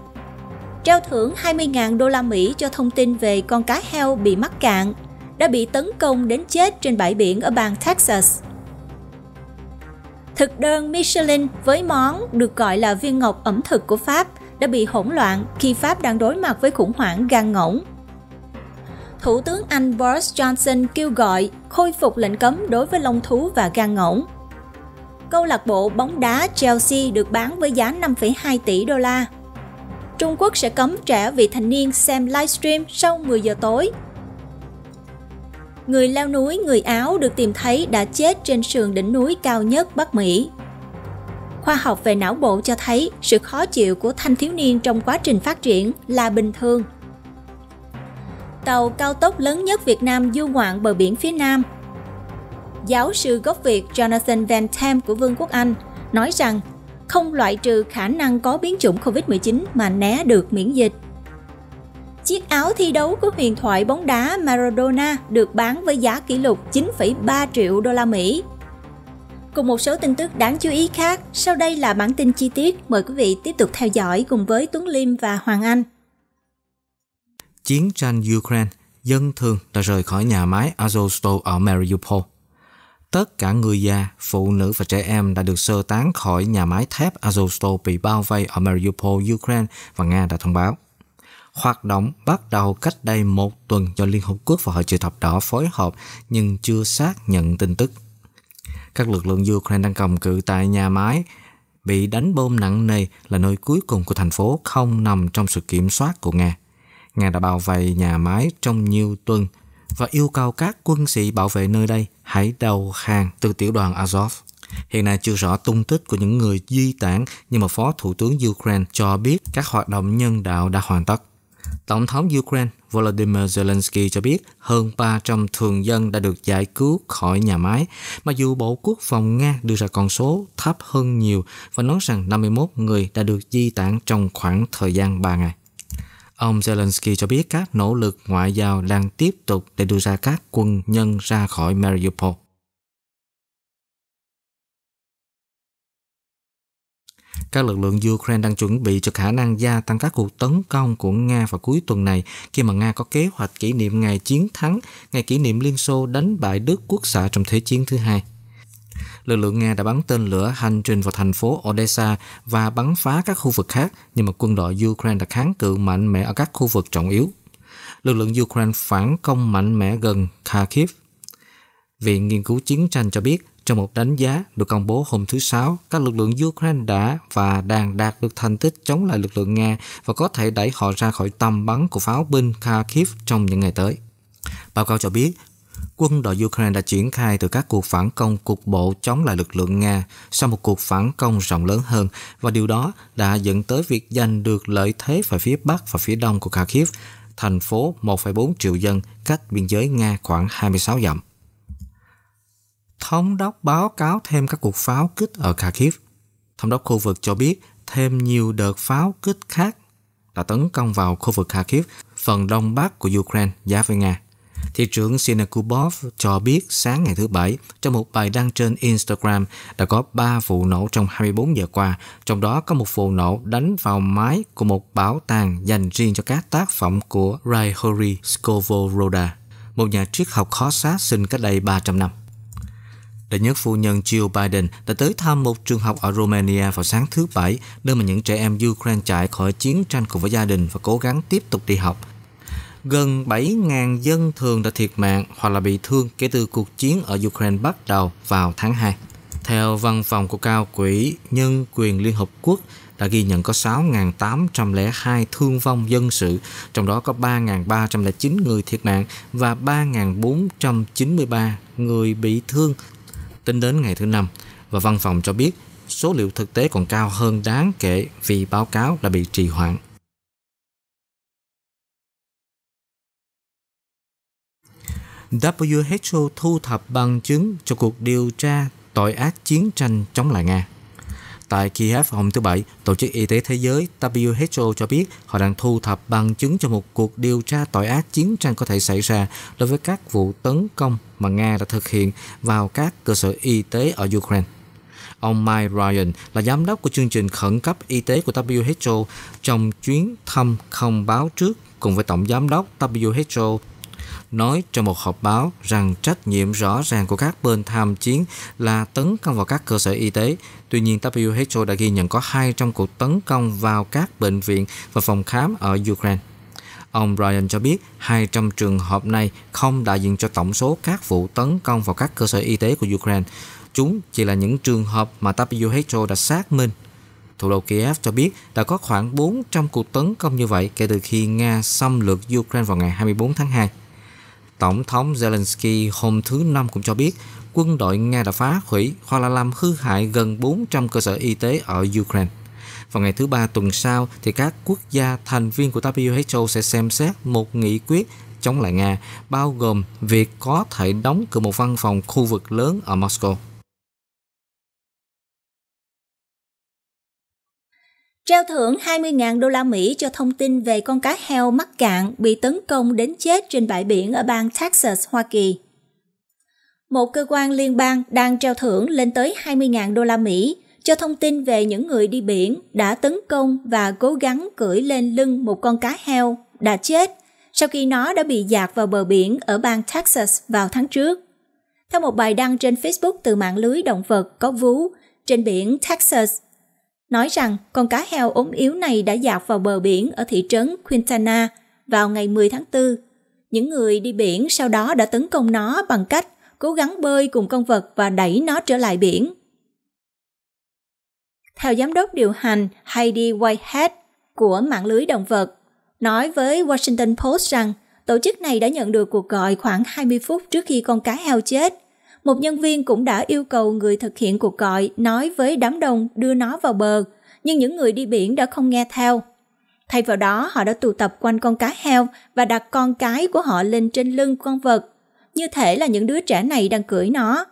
Trao thưởng 20.000 đô la Mỹ cho thông tin về con cá heo bị mắc cạn đã bị tấn công đến chết trên bãi biển ở bang Texas. Thực đơn Michelin với món được gọi là viên ngọc ẩm thực của Pháp đã bị hỗn loạn khi Pháp đang đối mặt với khủng hoảng gan ngỗng. Thủ tướng Anh Boris Johnson kêu gọi khôi phục lệnh cấm đối với lông thú và gan ngỗng – câu lạc bộ bóng đá Chelsea được bán với giá 5,2 tỷ đô la. Trung Quốc sẽ cấm trẻ vị thành niên xem livestream sau 10 giờ tối. Người leo núi người Áo được tìm thấy đã chết trên sườn đỉnh núi cao nhất Bắc Mỹ. Khoa học về não bộ cho thấy sự khó chịu của thanh thiếu niên trong quá trình phát triển là bình thường. Tàu cao tốc lớn nhất Việt Nam du ngoạn bờ biển phía Nam giáo sư gốc Việt Jonathan Van Tam của Vương quốc Anh nói rằng không loại trừ khả năng có biến chủng COVID-19 mà né được miễn dịch. Chiếc áo thi đấu của huyền thoại bóng đá Maradona được bán với giá kỷ lục 9,3 triệu đô la Mỹ. Cùng một số tin tức đáng chú ý khác, sau đây là bản tin chi tiết. Mời quý vị tiếp tục theo dõi cùng với Tuấn Liêm và Hoàng Anh. Chiến tranh Ukraine, dân thường đã rời khỏi nhà máy Azovstal ở Mariupol tất cả người già, phụ nữ và trẻ em đã được sơ tán khỏi nhà máy thép Azovstal bị bao vây ở Mariupol, Ukraine và Nga đã thông báo. Hoạt động bắt đầu cách đây một tuần do Liên Hợp Quốc và Hội chữ thập đỏ phối hợp nhưng chưa xác nhận tin tức. Các lực lượng Ukraine đang cầm cự tại nhà máy bị đánh bom nặng nề là nơi cuối cùng của thành phố không nằm trong sự kiểm soát của Nga. Nga đã bao vây nhà máy trong nhiều tuần và yêu cầu các quân sĩ bảo vệ nơi đây hãy đầu hàng từ tiểu đoàn Azov. Hiện nay chưa rõ tung tích của những người di tản nhưng mà Phó Thủ tướng Ukraine cho biết các hoạt động nhân đạo đã hoàn tất. Tổng thống Ukraine Volodymyr Zelensky cho biết hơn 300 thường dân đã được giải cứu khỏi nhà máy, mặc dù Bộ Quốc phòng Nga đưa ra con số thấp hơn nhiều và nói rằng 51 người đã được di tản trong khoảng thời gian 3 ngày. Ông Zelensky cho biết các nỗ lực ngoại giao đang tiếp tục để đưa ra các quân nhân ra khỏi Mariupol. Các lực lượng Ukraine đang chuẩn bị cho khả năng gia tăng các cuộc tấn công của Nga vào cuối tuần này khi mà Nga có kế hoạch kỷ niệm ngày chiến thắng, ngày kỷ niệm Liên Xô đánh bại Đức quốc xã trong Thế chiến thứ hai lực lượng Nga đã bắn tên lửa hành trình vào thành phố Odessa và bắn phá các khu vực khác, nhưng mà quân đội Ukraine đã kháng cự mạnh mẽ ở các khu vực trọng yếu. Lực lượng Ukraine phản công mạnh mẽ gần Kharkiv. Viện Nghiên cứu Chiến tranh cho biết, trong một đánh giá được công bố hôm thứ Sáu, các lực lượng Ukraine đã và đang đạt được thành tích chống lại lực lượng Nga và có thể đẩy họ ra khỏi tầm bắn của pháo binh Kharkiv trong những ngày tới. Báo cáo cho biết, quân đội Ukraine đã triển khai từ các cuộc phản công cục bộ chống lại lực lượng Nga sau một cuộc phản công rộng lớn hơn và điều đó đã dẫn tới việc giành được lợi thế về phía Bắc và phía Đông của Kharkiv, thành phố 1,4 triệu dân cách biên giới Nga khoảng 26 dặm. Thống đốc báo cáo thêm các cuộc pháo kích ở Kharkiv. Thống đốc khu vực cho biết thêm nhiều đợt pháo kích khác đã tấn công vào khu vực Kharkiv, phần đông bắc của Ukraine giáp với Nga. Thị trưởng Sinakubov cho biết sáng ngày thứ Bảy trong một bài đăng trên Instagram đã có 3 vụ nổ trong 24 giờ qua, trong đó có một vụ nổ đánh vào mái của một bảo tàng dành riêng cho các tác phẩm của Raihori Skovoroda, một nhà triết học khó sát sinh cách đây 300 năm. Đại nhất phu nhân Jill Biden đã tới thăm một trường học ở Romania vào sáng thứ Bảy, nơi mà những trẻ em Ukraine chạy khỏi chiến tranh cùng với gia đình và cố gắng tiếp tục đi học gần 7.000 dân thường đã thiệt mạng hoặc là bị thương kể từ cuộc chiến ở Ukraine bắt đầu vào tháng 2. Theo văn phòng của cao quỹ Nhân quyền Liên Hợp Quốc đã ghi nhận có 6.802 thương vong dân sự, trong đó có 3.309 người thiệt mạng và 3.493 người bị thương tính đến ngày thứ Năm. Và văn phòng cho biết số liệu thực tế còn cao hơn đáng kể vì báo cáo đã bị trì hoãn. WHO thu thập bằng chứng cho cuộc điều tra tội ác chiến tranh chống lại Nga. Tại Kiev hôm thứ Bảy, Tổ chức Y tế Thế giới WHO cho biết họ đang thu thập bằng chứng cho một cuộc điều tra tội ác chiến tranh có thể xảy ra đối với các vụ tấn công mà Nga đã thực hiện vào các cơ sở y tế ở Ukraine. Ông Mike Ryan là giám đốc của chương trình khẩn cấp y tế của WHO trong chuyến thăm không báo trước cùng với tổng giám đốc WHO nói trong một họp báo rằng trách nhiệm rõ ràng của các bên tham chiến là tấn công vào các cơ sở y tế. Tuy nhiên, WHO đã ghi nhận có hai trong cuộc tấn công vào các bệnh viện và phòng khám ở Ukraine. Ông Bryan cho biết 200 trường hợp này không đại diện cho tổng số các vụ tấn công vào các cơ sở y tế của Ukraine. Chúng chỉ là những trường hợp mà WHO đã xác minh thủ đô Kiev cho biết đã có khoảng 400 cuộc tấn công như vậy kể từ khi Nga xâm lược Ukraine vào ngày 24 tháng 2. Tổng thống Zelensky hôm thứ Năm cũng cho biết quân đội Nga đã phá hủy hoặc là làm hư hại gần 400 cơ sở y tế ở Ukraine. Vào ngày thứ Ba tuần sau, thì các quốc gia thành viên của WHO sẽ xem xét một nghị quyết chống lại Nga, bao gồm việc có thể đóng cửa một văn phòng khu vực lớn ở Moscow. treo thưởng 20.000 đô la Mỹ cho thông tin về con cá heo mắc cạn bị tấn công đến chết trên bãi biển ở bang Texas, Hoa Kỳ. Một cơ quan liên bang đang treo thưởng lên tới 20.000 đô la Mỹ cho thông tin về những người đi biển đã tấn công và cố gắng cưỡi lên lưng một con cá heo đã chết sau khi nó đã bị dạt vào bờ biển ở bang Texas vào tháng trước. Theo một bài đăng trên Facebook từ mạng lưới động vật có vú, trên biển Texas nói rằng con cá heo ốm yếu này đã dạt vào bờ biển ở thị trấn Quintana vào ngày 10 tháng 4. Những người đi biển sau đó đã tấn công nó bằng cách cố gắng bơi cùng con vật và đẩy nó trở lại biển. Theo giám đốc điều hành Heidi Whitehead của mạng lưới động vật, nói với Washington Post rằng tổ chức này đã nhận được cuộc gọi khoảng 20 phút trước khi con cá heo chết một nhân viên cũng đã yêu cầu người thực hiện cuộc gọi nói với đám đông đưa nó vào bờ, nhưng những người đi biển đã không nghe theo. Thay vào đó, họ đã tụ tập quanh con cá heo và đặt con cái của họ lên trên lưng con vật, như thể là những đứa trẻ này đang cưỡi nó.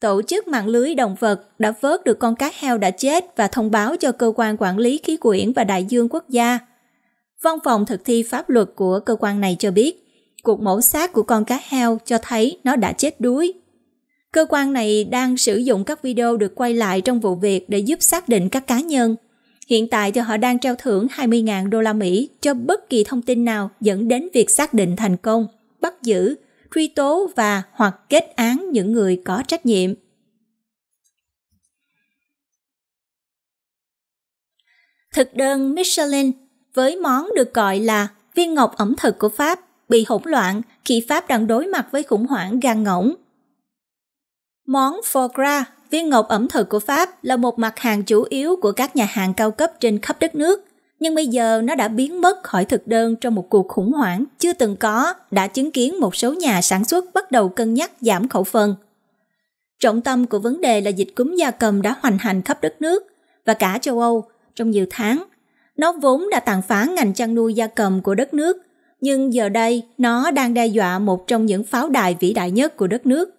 Tổ chức mạng lưới động vật đã vớt được con cá heo đã chết và thông báo cho cơ quan quản lý khí quyển và đại dương quốc gia. Văn phòng thực thi pháp luật của cơ quan này cho biết, cuộc mổ xác của con cá heo cho thấy nó đã chết đuối. Cơ quan này đang sử dụng các video được quay lại trong vụ việc để giúp xác định các cá nhân. Hiện tại thì họ đang trao thưởng 20.000 đô la Mỹ cho bất kỳ thông tin nào dẫn đến việc xác định thành công, bắt giữ, truy tố và hoặc kết án những người có trách nhiệm. Thực đơn Michelin với món được gọi là viên ngọc ẩm thực của Pháp bị hỗn loạn khi Pháp đang đối mặt với khủng hoảng gan ngỗng. Món foie gras, viên ngọc ẩm thực của Pháp là một mặt hàng chủ yếu của các nhà hàng cao cấp trên khắp đất nước, nhưng bây giờ nó đã biến mất khỏi thực đơn trong một cuộc khủng hoảng chưa từng có đã chứng kiến một số nhà sản xuất bắt đầu cân nhắc giảm khẩu phần. Trọng tâm của vấn đề là dịch cúm gia cầm đã hoành hành khắp đất nước và cả châu Âu trong nhiều tháng. Nó vốn đã tàn phá ngành chăn nuôi gia cầm của đất nước nhưng giờ đây nó đang đe dọa một trong những pháo đài vĩ đại nhất của đất nước.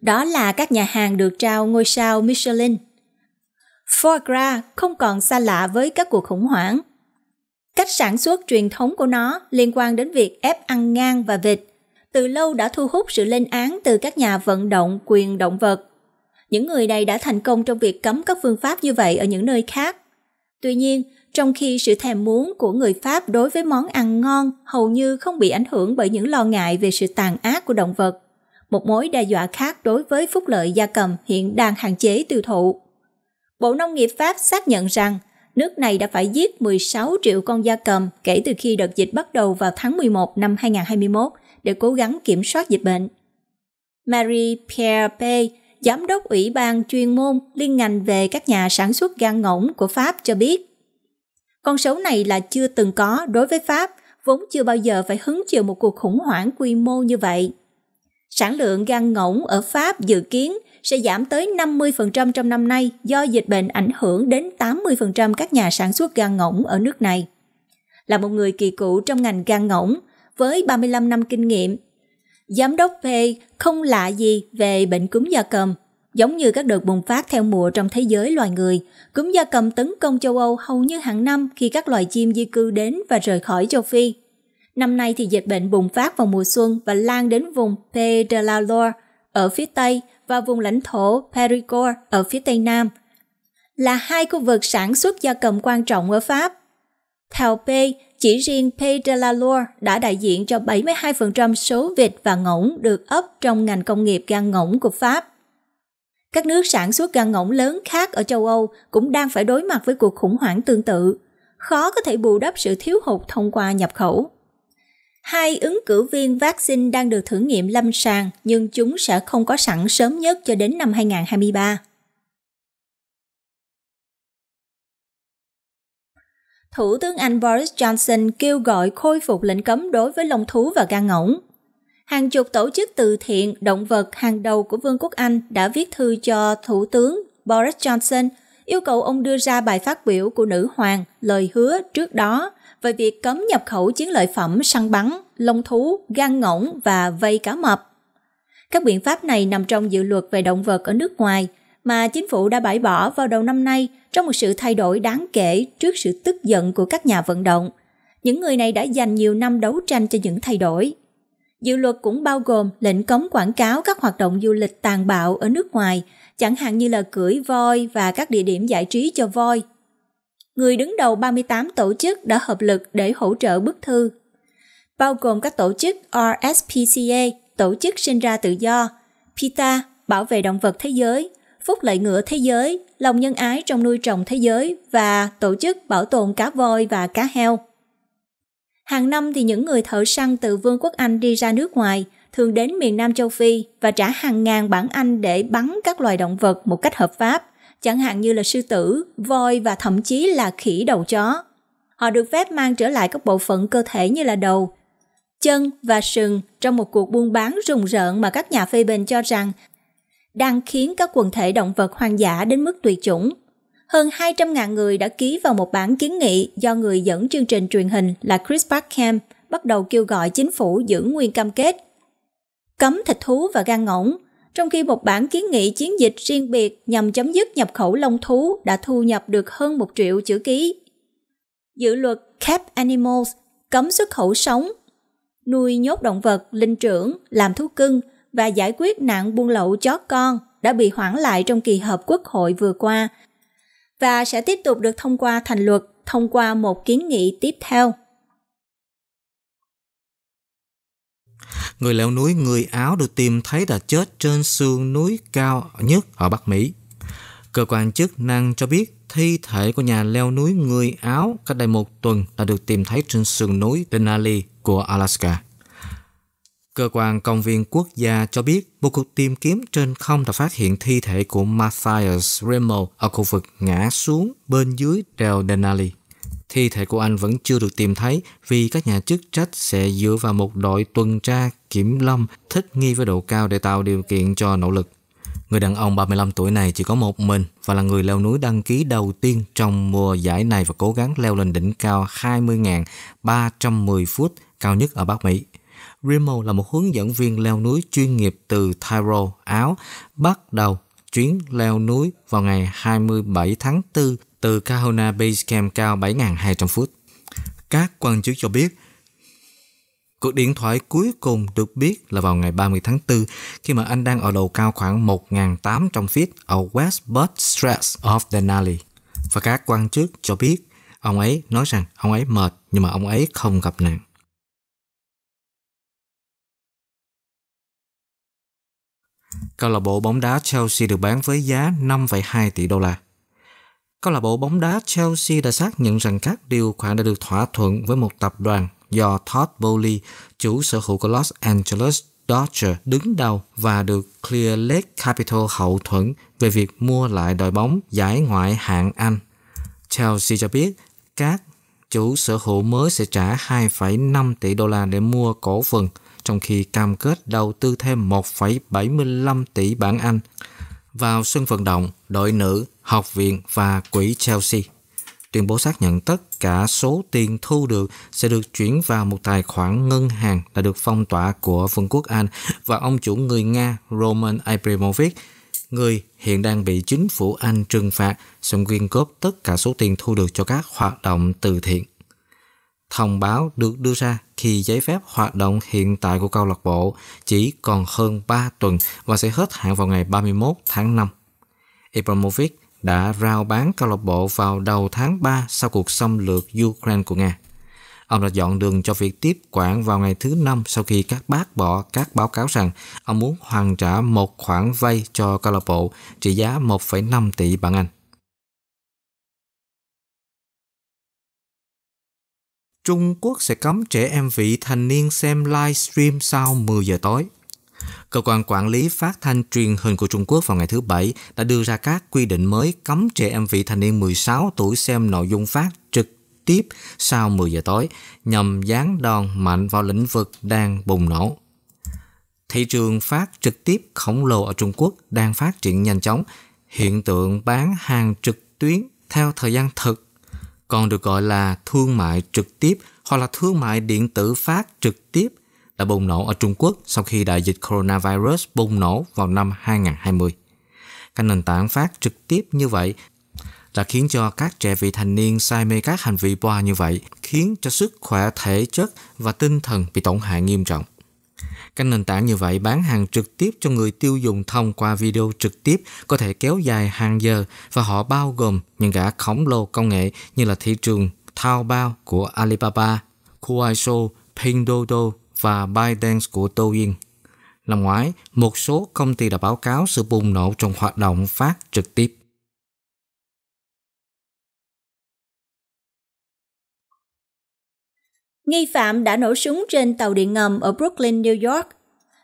Đó là các nhà hàng được trao ngôi sao Michelin. Foie gras không còn xa lạ với các cuộc khủng hoảng. Cách sản xuất truyền thống của nó liên quan đến việc ép ăn ngang và vịt, từ lâu đã thu hút sự lên án từ các nhà vận động quyền động vật. Những người này đã thành công trong việc cấm các phương pháp như vậy ở những nơi khác. Tuy nhiên, trong khi sự thèm muốn của người Pháp đối với món ăn ngon hầu như không bị ảnh hưởng bởi những lo ngại về sự tàn ác của động vật, một mối đe dọa khác đối với phúc lợi gia cầm hiện đang hạn chế tiêu thụ. Bộ Nông nghiệp Pháp xác nhận rằng nước này đã phải giết 16 triệu con gia cầm kể từ khi đợt dịch bắt đầu vào tháng 11 năm 2021 để cố gắng kiểm soát dịch bệnh. Marie-Pierre p Giám đốc Ủy ban chuyên môn liên ngành về các nhà sản xuất gan ngỗng của Pháp cho biết, con số này là chưa từng có đối với Pháp, vốn chưa bao giờ phải hứng chịu một cuộc khủng hoảng quy mô như vậy. Sản lượng gan ngỗng ở Pháp dự kiến sẽ giảm tới 50% trong năm nay do dịch bệnh ảnh hưởng đến 80% các nhà sản xuất gan ngỗng ở nước này. Là một người kỳ cựu trong ngành gan ngỗng, với 35 năm kinh nghiệm, giám đốc P không lạ gì về bệnh cúm da cầm Giống như các đợt bùng phát theo mùa trong thế giới loài người, cúm gia cầm tấn công châu Âu hầu như hàng năm khi các loài chim di cư đến và rời khỏi châu Phi. Năm nay thì dịch bệnh bùng phát vào mùa xuân và lan đến vùng Pedralalor ở phía Tây và vùng lãnh thổ Perigord ở phía Tây Nam, là hai khu vực sản xuất gia cầm quan trọng ở Pháp. Theo P, chỉ riêng Pedralalor đã đại diện cho 72% số vịt và ngỗng được ấp trong ngành công nghiệp gan ngỗng của Pháp. Các nước sản xuất gan ngỗng lớn khác ở châu Âu cũng đang phải đối mặt với cuộc khủng hoảng tương tự, khó có thể bù đắp sự thiếu hụt thông qua nhập khẩu. Hai ứng cử viên vaccine đang được thử nghiệm lâm sàng nhưng chúng sẽ không có sẵn sớm nhất cho đến năm 2023. Thủ tướng Anh Boris Johnson kêu gọi khôi phục lệnh cấm đối với lông thú và gan ngỗng hàng chục tổ chức từ thiện động vật hàng đầu của Vương quốc Anh đã viết thư cho Thủ tướng Boris Johnson yêu cầu ông đưa ra bài phát biểu của nữ hoàng lời hứa trước đó về việc cấm nhập khẩu chiến lợi phẩm săn bắn, lông thú, gan ngỗng và vây cá mập. Các biện pháp này nằm trong dự luật về động vật ở nước ngoài mà chính phủ đã bãi bỏ vào đầu năm nay trong một sự thay đổi đáng kể trước sự tức giận của các nhà vận động. Những người này đã dành nhiều năm đấu tranh cho những thay đổi. Dự luật cũng bao gồm lệnh cấm quảng cáo các hoạt động du lịch tàn bạo ở nước ngoài, chẳng hạn như là cưỡi voi và các địa điểm giải trí cho voi. Người đứng đầu 38 tổ chức đã hợp lực để hỗ trợ bức thư, bao gồm các tổ chức RSPCA, Tổ chức Sinh ra Tự do, PETA, Bảo vệ Động vật Thế giới, Phúc lợi ngựa Thế giới, Lòng nhân ái trong nuôi trồng thế giới và Tổ chức Bảo tồn cá voi và cá heo. Hàng năm thì những người thợ săn từ Vương quốc Anh đi ra nước ngoài thường đến miền Nam châu Phi và trả hàng ngàn bản Anh để bắn các loài động vật một cách hợp pháp, chẳng hạn như là sư tử, voi và thậm chí là khỉ đầu chó. Họ được phép mang trở lại các bộ phận cơ thể như là đầu, chân và sừng trong một cuộc buôn bán rùng rợn mà các nhà phê bình cho rằng đang khiến các quần thể động vật hoang dã đến mức tuyệt chủng hơn 200.000 người đã ký vào một bản kiến nghị do người dẫn chương trình truyền hình là Chris Buckham bắt đầu kêu gọi chính phủ giữ nguyên cam kết. Cấm thịt thú và gan ngỗng, trong khi một bản kiến nghị chiến dịch riêng biệt nhằm chấm dứt nhập khẩu lông thú đã thu nhập được hơn một triệu chữ ký. Dự luật Cap Animals cấm xuất khẩu sống, nuôi nhốt động vật, linh trưởng, làm thú cưng và giải quyết nạn buôn lậu chó con đã bị hoãn lại trong kỳ họp quốc hội vừa qua và sẽ tiếp tục được thông qua thành luật thông qua một kiến nghị tiếp theo. Người leo núi người Áo được tìm thấy đã chết trên sườn núi cao nhất ở Bắc Mỹ. Cơ quan chức năng cho biết thi thể của nhà leo núi người Áo cách đây một tuần đã được tìm thấy trên sườn núi Denali của Alaska. Cơ quan công viên quốc gia cho biết một cuộc tìm kiếm trên không đã phát hiện thi thể của Matthias Remmel ở khu vực ngã xuống bên dưới đèo Denali. Thi thể của anh vẫn chưa được tìm thấy vì các nhà chức trách sẽ dựa vào một đội tuần tra kiểm lâm thích nghi với độ cao để tạo điều kiện cho nỗ lực. Người đàn ông 35 tuổi này chỉ có một mình và là người leo núi đăng ký đầu tiên trong mùa giải này và cố gắng leo lên đỉnh cao 20.310 phút cao nhất ở Bắc Mỹ. Rimmel là một hướng dẫn viên leo núi chuyên nghiệp từ Tyrol, Áo, bắt đầu chuyến leo núi vào ngày 27 tháng 4 từ Kahuna Base Camp cao 7.200 phút. Các quan chức cho biết, cuộc điện thoại cuối cùng được biết là vào ngày 30 tháng 4 khi mà anh đang ở độ cao khoảng 1.800 feet ở West Bud Straits of Denali. Và các quan chức cho biết, ông ấy nói rằng ông ấy mệt nhưng mà ông ấy không gặp nạn. câu lạc bộ bóng đá Chelsea được bán với giá 5,2 tỷ đô la. Câu lạc bộ bóng đá Chelsea đã xác nhận rằng các điều khoản đã được thỏa thuận với một tập đoàn do Todd Bowley, chủ sở hữu của Los Angeles Dodgers, đứng đầu và được Clear Lake Capital hậu thuẫn về việc mua lại đội bóng giải ngoại hạng Anh. Chelsea cho biết các chủ sở hữu mới sẽ trả 2,5 tỷ đô la để mua cổ phần – trong khi cam kết đầu tư thêm 1,75 tỷ bảng Anh vào sân vận động, đội nữ, học viện và quỹ Chelsea. Tuyên bố xác nhận tất cả số tiền thu được sẽ được chuyển vào một tài khoản ngân hàng đã được phong tỏa của Vương quốc Anh và ông chủ người Nga Roman Abramovich người hiện đang bị chính phủ Anh trừng phạt xong quyên góp tất cả số tiền thu được cho các hoạt động từ thiện thông báo được đưa ra khi giấy phép hoạt động hiện tại của câu lạc bộ chỉ còn hơn 3 tuần và sẽ hết hạn vào ngày 31 tháng 5. Ibrahimovic đã rao bán câu lạc bộ vào đầu tháng 3 sau cuộc xâm lược Ukraine của Nga. Ông đã dọn đường cho việc tiếp quản vào ngày thứ năm sau khi các bác bỏ các báo cáo rằng ông muốn hoàn trả một khoản vay cho câu lạc bộ trị giá 1,5 tỷ bảng Anh. Trung Quốc sẽ cấm trẻ em vị thành niên xem livestream sau 10 giờ tối. Cơ quan quản lý phát thanh truyền hình của Trung Quốc vào ngày thứ Bảy đã đưa ra các quy định mới cấm trẻ em vị thành niên 16 tuổi xem nội dung phát trực tiếp sau 10 giờ tối nhằm giáng đòn mạnh vào lĩnh vực đang bùng nổ. Thị trường phát trực tiếp khổng lồ ở Trung Quốc đang phát triển nhanh chóng. Hiện tượng bán hàng trực tuyến theo thời gian thực còn được gọi là thương mại trực tiếp hoặc là thương mại điện tử phát trực tiếp đã bùng nổ ở Trung Quốc sau khi đại dịch coronavirus bùng nổ vào năm 2020. Các nền tảng phát trực tiếp như vậy đã khiến cho các trẻ vị thành niên say mê các hành vi boa như vậy, khiến cho sức khỏe thể chất và tinh thần bị tổn hại nghiêm trọng. Các nền tảng như vậy bán hàng trực tiếp cho người tiêu dùng thông qua video trực tiếp có thể kéo dài hàng giờ và họ bao gồm những gã khổng lồ công nghệ như là thị trường Taobao của Alibaba, Kuaishou, Pinduoduo và ByteDance của Douyin. Năm ngoái, một số công ty đã báo cáo sự bùng nổ trong hoạt động phát trực tiếp. nghi phạm đã nổ súng trên tàu điện ngầm ở Brooklyn, New York,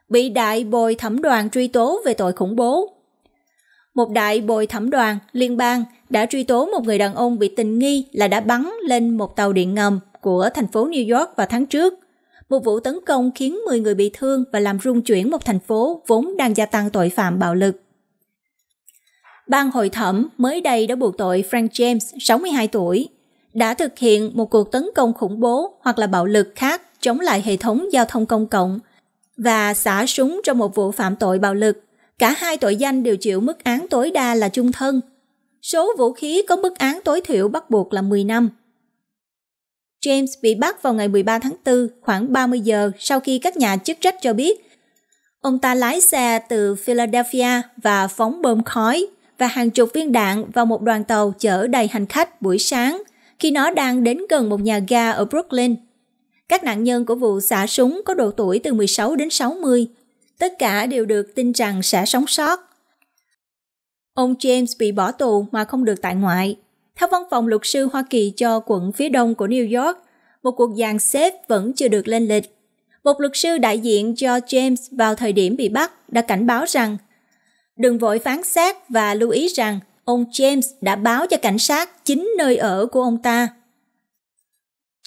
bị đại bồi thẩm đoàn truy tố về tội khủng bố. Một đại bồi thẩm đoàn liên bang đã truy tố một người đàn ông bị tình nghi là đã bắn lên một tàu điện ngầm của thành phố New York vào tháng trước. Một vụ tấn công khiến 10 người bị thương và làm rung chuyển một thành phố vốn đang gia tăng tội phạm bạo lực. Ban hội thẩm mới đây đã buộc tội Frank James, 62 tuổi, đã thực hiện một cuộc tấn công khủng bố hoặc là bạo lực khác chống lại hệ thống giao thông công cộng và xả súng trong một vụ phạm tội bạo lực. Cả hai tội danh đều chịu mức án tối đa là chung thân. Số vũ khí có mức án tối thiểu bắt buộc là 10 năm. James bị bắt vào ngày 13 tháng 4, khoảng 30 giờ sau khi các nhà chức trách cho biết ông ta lái xe từ Philadelphia và phóng bơm khói và hàng chục viên đạn vào một đoàn tàu chở đầy hành khách buổi sáng – khi nó đang đến gần một nhà ga ở Brooklyn. Các nạn nhân của vụ xả súng có độ tuổi từ 16 đến 60. Tất cả đều được tin rằng sẽ sống sót. Ông James bị bỏ tù mà không được tại ngoại. Theo văn phòng luật sư Hoa Kỳ cho quận phía đông của New York, một cuộc dàn xếp vẫn chưa được lên lịch. Một luật sư đại diện cho James vào thời điểm bị bắt đã cảnh báo rằng đừng vội phán xét và lưu ý rằng ông James đã báo cho cảnh sát chính nơi ở của ông ta.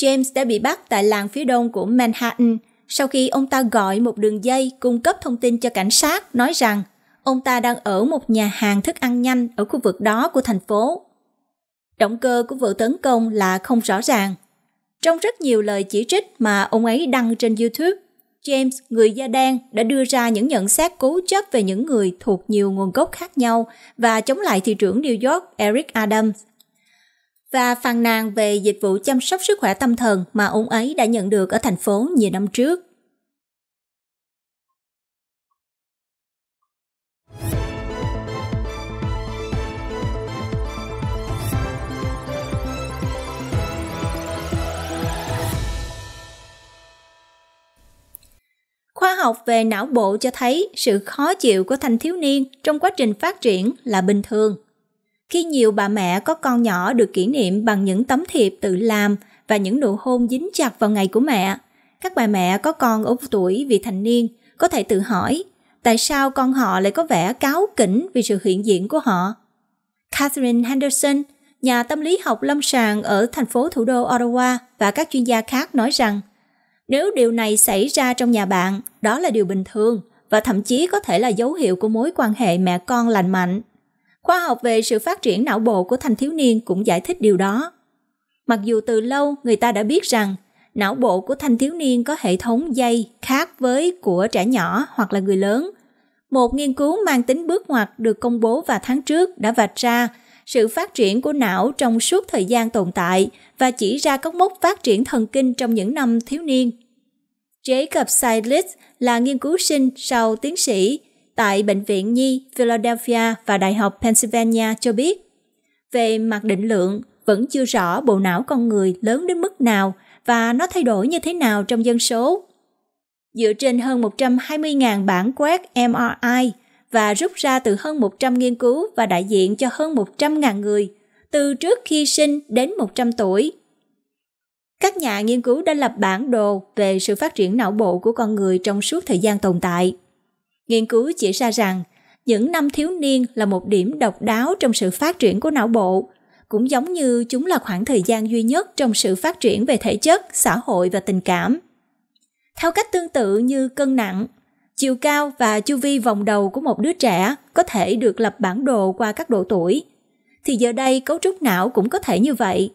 James đã bị bắt tại làng phía đông của Manhattan sau khi ông ta gọi một đường dây cung cấp thông tin cho cảnh sát nói rằng ông ta đang ở một nhà hàng thức ăn nhanh ở khu vực đó của thành phố. Động cơ của vụ tấn công là không rõ ràng. Trong rất nhiều lời chỉ trích mà ông ấy đăng trên YouTube, James, người da đen, đã đưa ra những nhận xét cố chấp về những người thuộc nhiều nguồn gốc khác nhau và chống lại thị trưởng New York Eric Adams và phàn nàn về dịch vụ chăm sóc sức khỏe tâm thần mà ông ấy đã nhận được ở thành phố nhiều năm trước. Khoa học về não bộ cho thấy sự khó chịu của thanh thiếu niên trong quá trình phát triển là bình thường. Khi nhiều bà mẹ có con nhỏ được kỷ niệm bằng những tấm thiệp tự làm và những nụ hôn dính chặt vào ngày của mẹ, các bà mẹ có con ở tuổi vị thành niên có thể tự hỏi tại sao con họ lại có vẻ cáo kỉnh vì sự hiện diện của họ. Catherine Henderson, nhà tâm lý học lâm sàng ở thành phố thủ đô Ottawa và các chuyên gia khác nói rằng – nếu điều này xảy ra trong nhà bạn đó là điều bình thường và thậm chí có thể là dấu hiệu của mối quan hệ mẹ con lành mạnh khoa học về sự phát triển não bộ của thanh thiếu niên cũng giải thích điều đó mặc dù từ lâu người ta đã biết rằng não bộ của thanh thiếu niên có hệ thống dây khác với của trẻ nhỏ hoặc là người lớn một nghiên cứu mang tính bước ngoặt được công bố vào tháng trước đã vạch ra sự phát triển của não trong suốt thời gian tồn tại và chỉ ra các mốc phát triển thần kinh trong những năm thiếu niên. Jacob Seidlitz là nghiên cứu sinh sau tiến sĩ tại Bệnh viện Nhi Philadelphia và Đại học Pennsylvania cho biết, về mặt định lượng vẫn chưa rõ bộ não con người lớn đến mức nào và nó thay đổi như thế nào trong dân số. Dựa trên hơn 120.000 bản quét MRI – và rút ra từ hơn 100 nghiên cứu và đại diện cho hơn 100.000 người, từ trước khi sinh đến 100 tuổi. Các nhà nghiên cứu đã lập bản đồ về sự phát triển não bộ của con người trong suốt thời gian tồn tại. Nghiên cứu chỉ ra rằng, những năm thiếu niên là một điểm độc đáo trong sự phát triển của não bộ, cũng giống như chúng là khoảng thời gian duy nhất trong sự phát triển về thể chất, xã hội và tình cảm. Theo cách tương tự như cân nặng, Chiều cao và chu vi vòng đầu của một đứa trẻ có thể được lập bản đồ qua các độ tuổi, thì giờ đây cấu trúc não cũng có thể như vậy.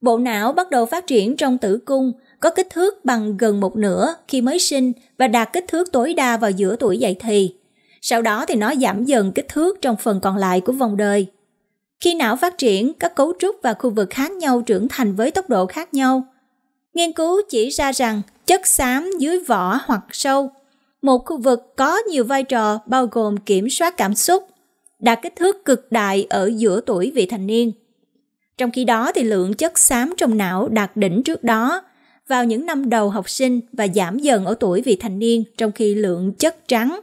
Bộ não bắt đầu phát triển trong tử cung có kích thước bằng gần một nửa khi mới sinh và đạt kích thước tối đa vào giữa tuổi dậy thì. Sau đó thì nó giảm dần kích thước trong phần còn lại của vòng đời. Khi não phát triển, các cấu trúc và khu vực khác nhau trưởng thành với tốc độ khác nhau. Nghiên cứu chỉ ra rằng chất xám dưới vỏ hoặc sâu một khu vực có nhiều vai trò bao gồm kiểm soát cảm xúc, đạt kích thước cực đại ở giữa tuổi vị thành niên. Trong khi đó thì lượng chất xám trong não đạt đỉnh trước đó vào những năm đầu học sinh và giảm dần ở tuổi vị thành niên trong khi lượng chất trắng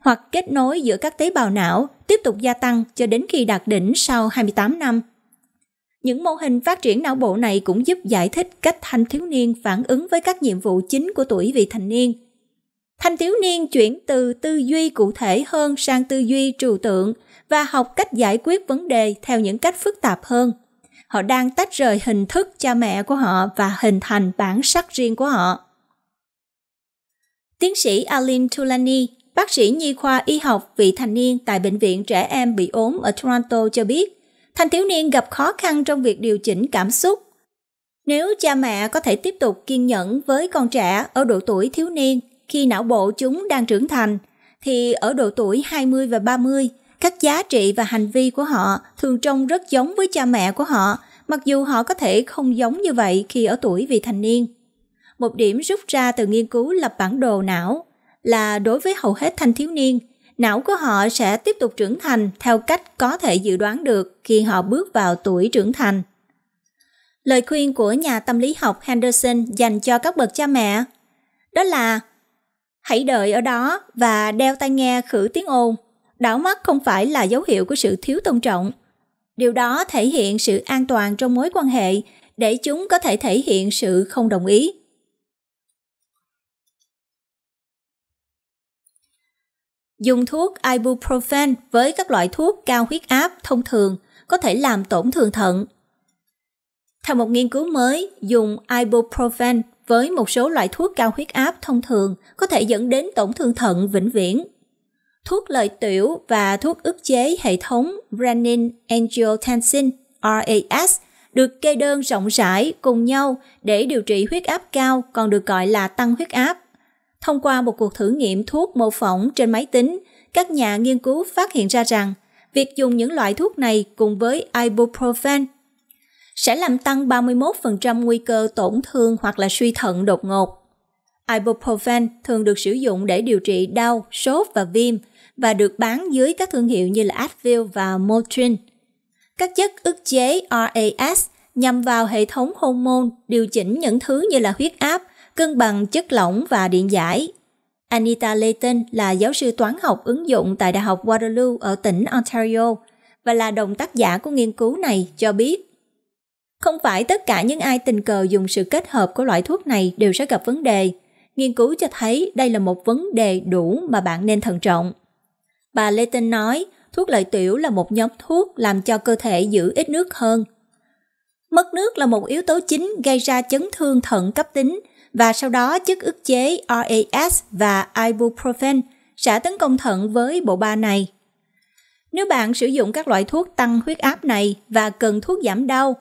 hoặc kết nối giữa các tế bào não tiếp tục gia tăng cho đến khi đạt đỉnh sau 28 năm. Những mô hình phát triển não bộ này cũng giúp giải thích cách thanh thiếu niên phản ứng với các nhiệm vụ chính của tuổi vị thành niên – thanh thiếu niên chuyển từ tư duy cụ thể hơn sang tư duy trừu tượng và học cách giải quyết vấn đề theo những cách phức tạp hơn họ đang tách rời hình thức cha mẹ của họ và hình thành bản sắc riêng của họ tiến sĩ alin tulani bác sĩ nhi khoa y học vị thành niên tại bệnh viện trẻ em bị ốm ở toronto cho biết thanh thiếu niên gặp khó khăn trong việc điều chỉnh cảm xúc nếu cha mẹ có thể tiếp tục kiên nhẫn với con trẻ ở độ tuổi thiếu niên khi não bộ chúng đang trưởng thành, thì ở độ tuổi 20 và 30, các giá trị và hành vi của họ thường trông rất giống với cha mẹ của họ, mặc dù họ có thể không giống như vậy khi ở tuổi vị thành niên. Một điểm rút ra từ nghiên cứu lập bản đồ não là đối với hầu hết thanh thiếu niên, não của họ sẽ tiếp tục trưởng thành theo cách có thể dự đoán được khi họ bước vào tuổi trưởng thành. Lời khuyên của nhà tâm lý học Henderson dành cho các bậc cha mẹ đó là Hãy đợi ở đó và đeo tai nghe khử tiếng ồn. Đảo mắt không phải là dấu hiệu của sự thiếu tôn trọng. Điều đó thể hiện sự an toàn trong mối quan hệ để chúng có thể thể hiện sự không đồng ý. Dùng thuốc ibuprofen với các loại thuốc cao huyết áp thông thường có thể làm tổn thương thận. Theo một nghiên cứu mới, dùng ibuprofen với một số loại thuốc cao huyết áp thông thường có thể dẫn đến tổn thương thận vĩnh viễn. Thuốc lợi tiểu và thuốc ức chế hệ thống renin angiotensin RAS được kê đơn rộng rãi cùng nhau để điều trị huyết áp cao còn được gọi là tăng huyết áp. Thông qua một cuộc thử nghiệm thuốc mô phỏng trên máy tính, các nhà nghiên cứu phát hiện ra rằng việc dùng những loại thuốc này cùng với ibuprofen sẽ làm tăng 31% nguy cơ tổn thương hoặc là suy thận đột ngột. Ibuprofen thường được sử dụng để điều trị đau, sốt và viêm và được bán dưới các thương hiệu như là Advil và Motrin. Các chất ức chế RAS nhằm vào hệ thống hormone điều chỉnh những thứ như là huyết áp, cân bằng chất lỏng và điện giải. Anita Layton là giáo sư toán học ứng dụng tại Đại học Waterloo ở tỉnh Ontario và là đồng tác giả của nghiên cứu này cho biết không phải tất cả những ai tình cờ dùng sự kết hợp của loại thuốc này đều sẽ gặp vấn đề. Nghiên cứu cho thấy đây là một vấn đề đủ mà bạn nên thận trọng. Bà Lê Tinh nói, thuốc lợi tiểu là một nhóm thuốc làm cho cơ thể giữ ít nước hơn. Mất nước là một yếu tố chính gây ra chấn thương thận cấp tính và sau đó chất ức chế RAS và ibuprofen sẽ tấn công thận với bộ ba này. Nếu bạn sử dụng các loại thuốc tăng huyết áp này và cần thuốc giảm đau,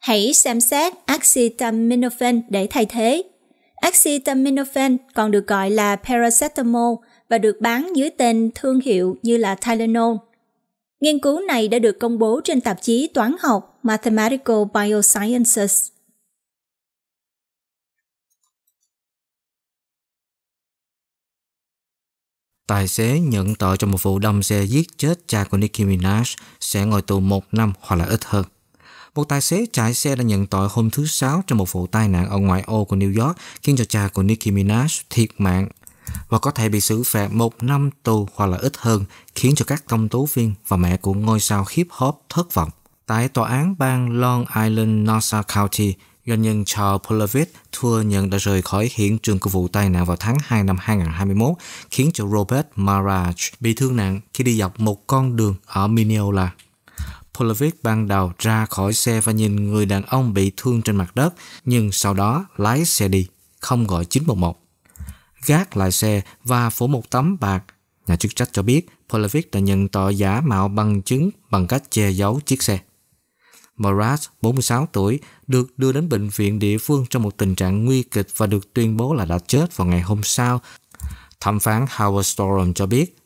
hãy xem xét acetaminophen để thay thế. Acetaminophen còn được gọi là paracetamol và được bán dưới tên thương hiệu như là Tylenol. Nghiên cứu này đã được công bố trên tạp chí toán học Mathematical Biosciences. Tài xế nhận tội trong một vụ đâm xe giết chết cha của Nicki Minaj sẽ ngồi tù một năm hoặc là ít hơn. Một tài xế chạy xe đã nhận tội hôm thứ Sáu trong một vụ tai nạn ở ngoại ô của New York khiến cho cha của Nicki Minaj thiệt mạng và có thể bị xử phạt một năm tù hoặc là ít hơn khiến cho các công tố viên và mẹ của ngôi sao hip hop thất vọng. Tại tòa án bang Long Island, Nassau County, doanh nhân Charles Polovic thua nhận đã rời khỏi hiện trường của vụ tai nạn vào tháng 2 năm 2021, khiến cho Robert Marage bị thương nặng khi đi dọc một con đường ở Minola. Polovic ban đầu ra khỏi xe và nhìn người đàn ông bị thương trên mặt đất, nhưng sau đó lái xe đi, không gọi 911. Gác lại xe và phủ một tấm bạc. Nhà chức trách cho biết Polovic đã nhận tội giả mạo bằng chứng bằng cách che giấu chiếc xe. Moraz, 46 tuổi, được đưa đến bệnh viện địa phương trong một tình trạng nguy kịch và được tuyên bố là đã chết vào ngày hôm sau. Thẩm phán Howard Storm cho biết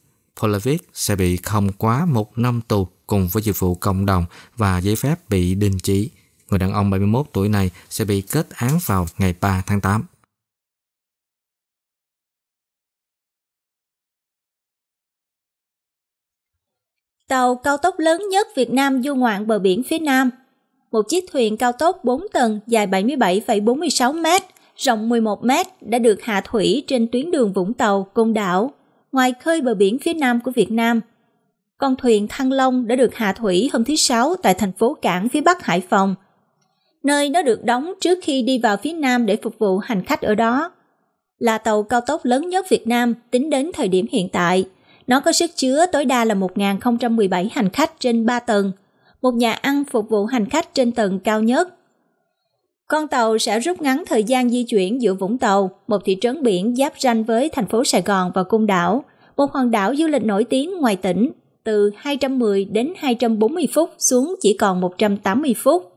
Polovic sẽ bị không quá một năm tù cùng với dịch vụ cộng đồng và giấy phép bị đình chỉ. Người đàn ông 71 tuổi này sẽ bị kết án vào ngày 3 tháng 8. Tàu cao tốc lớn nhất Việt Nam du ngoạn bờ biển phía Nam. Một chiếc thuyền cao tốc 4 tầng dài 77,46 m, rộng 11 m đã được hạ thủy trên tuyến đường Vũng Tàu, Côn Đảo, ngoài khơi bờ biển phía Nam của Việt Nam – con thuyền Thăng Long đã được hạ thủy hôm thứ Sáu tại thành phố Cảng phía Bắc Hải Phòng, nơi nó được đóng trước khi đi vào phía Nam để phục vụ hành khách ở đó. Là tàu cao tốc lớn nhất Việt Nam tính đến thời điểm hiện tại. Nó có sức chứa tối đa là 1.017 hành khách trên 3 tầng, một nhà ăn phục vụ hành khách trên tầng cao nhất. Con tàu sẽ rút ngắn thời gian di chuyển giữa Vũng Tàu, một thị trấn biển giáp ranh với thành phố Sài Gòn và Côn Đảo, một hòn đảo du lịch nổi tiếng ngoài tỉnh từ 210 đến 240 phút xuống chỉ còn 180 phút.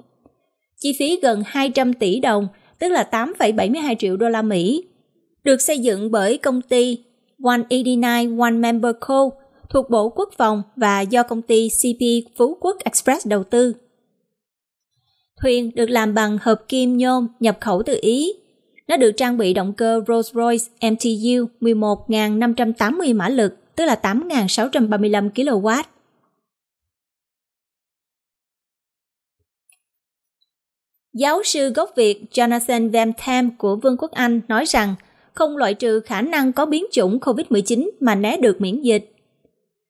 Chi phí gần 200 tỷ đồng, tức là 8,72 triệu đô la Mỹ, được xây dựng bởi công ty 189 One Member Co thuộc Bộ Quốc phòng và do công ty CP Phú Quốc Express đầu tư. Thuyền được làm bằng hợp kim nhôm nhập khẩu từ Ý. Nó được trang bị động cơ Rolls-Royce MTU 11.580 mã lực tức là 8.635 kW. Giáo sư gốc Việt Jonathan Van Tam của Vương quốc Anh nói rằng không loại trừ khả năng có biến chủng COVID-19 mà né được miễn dịch.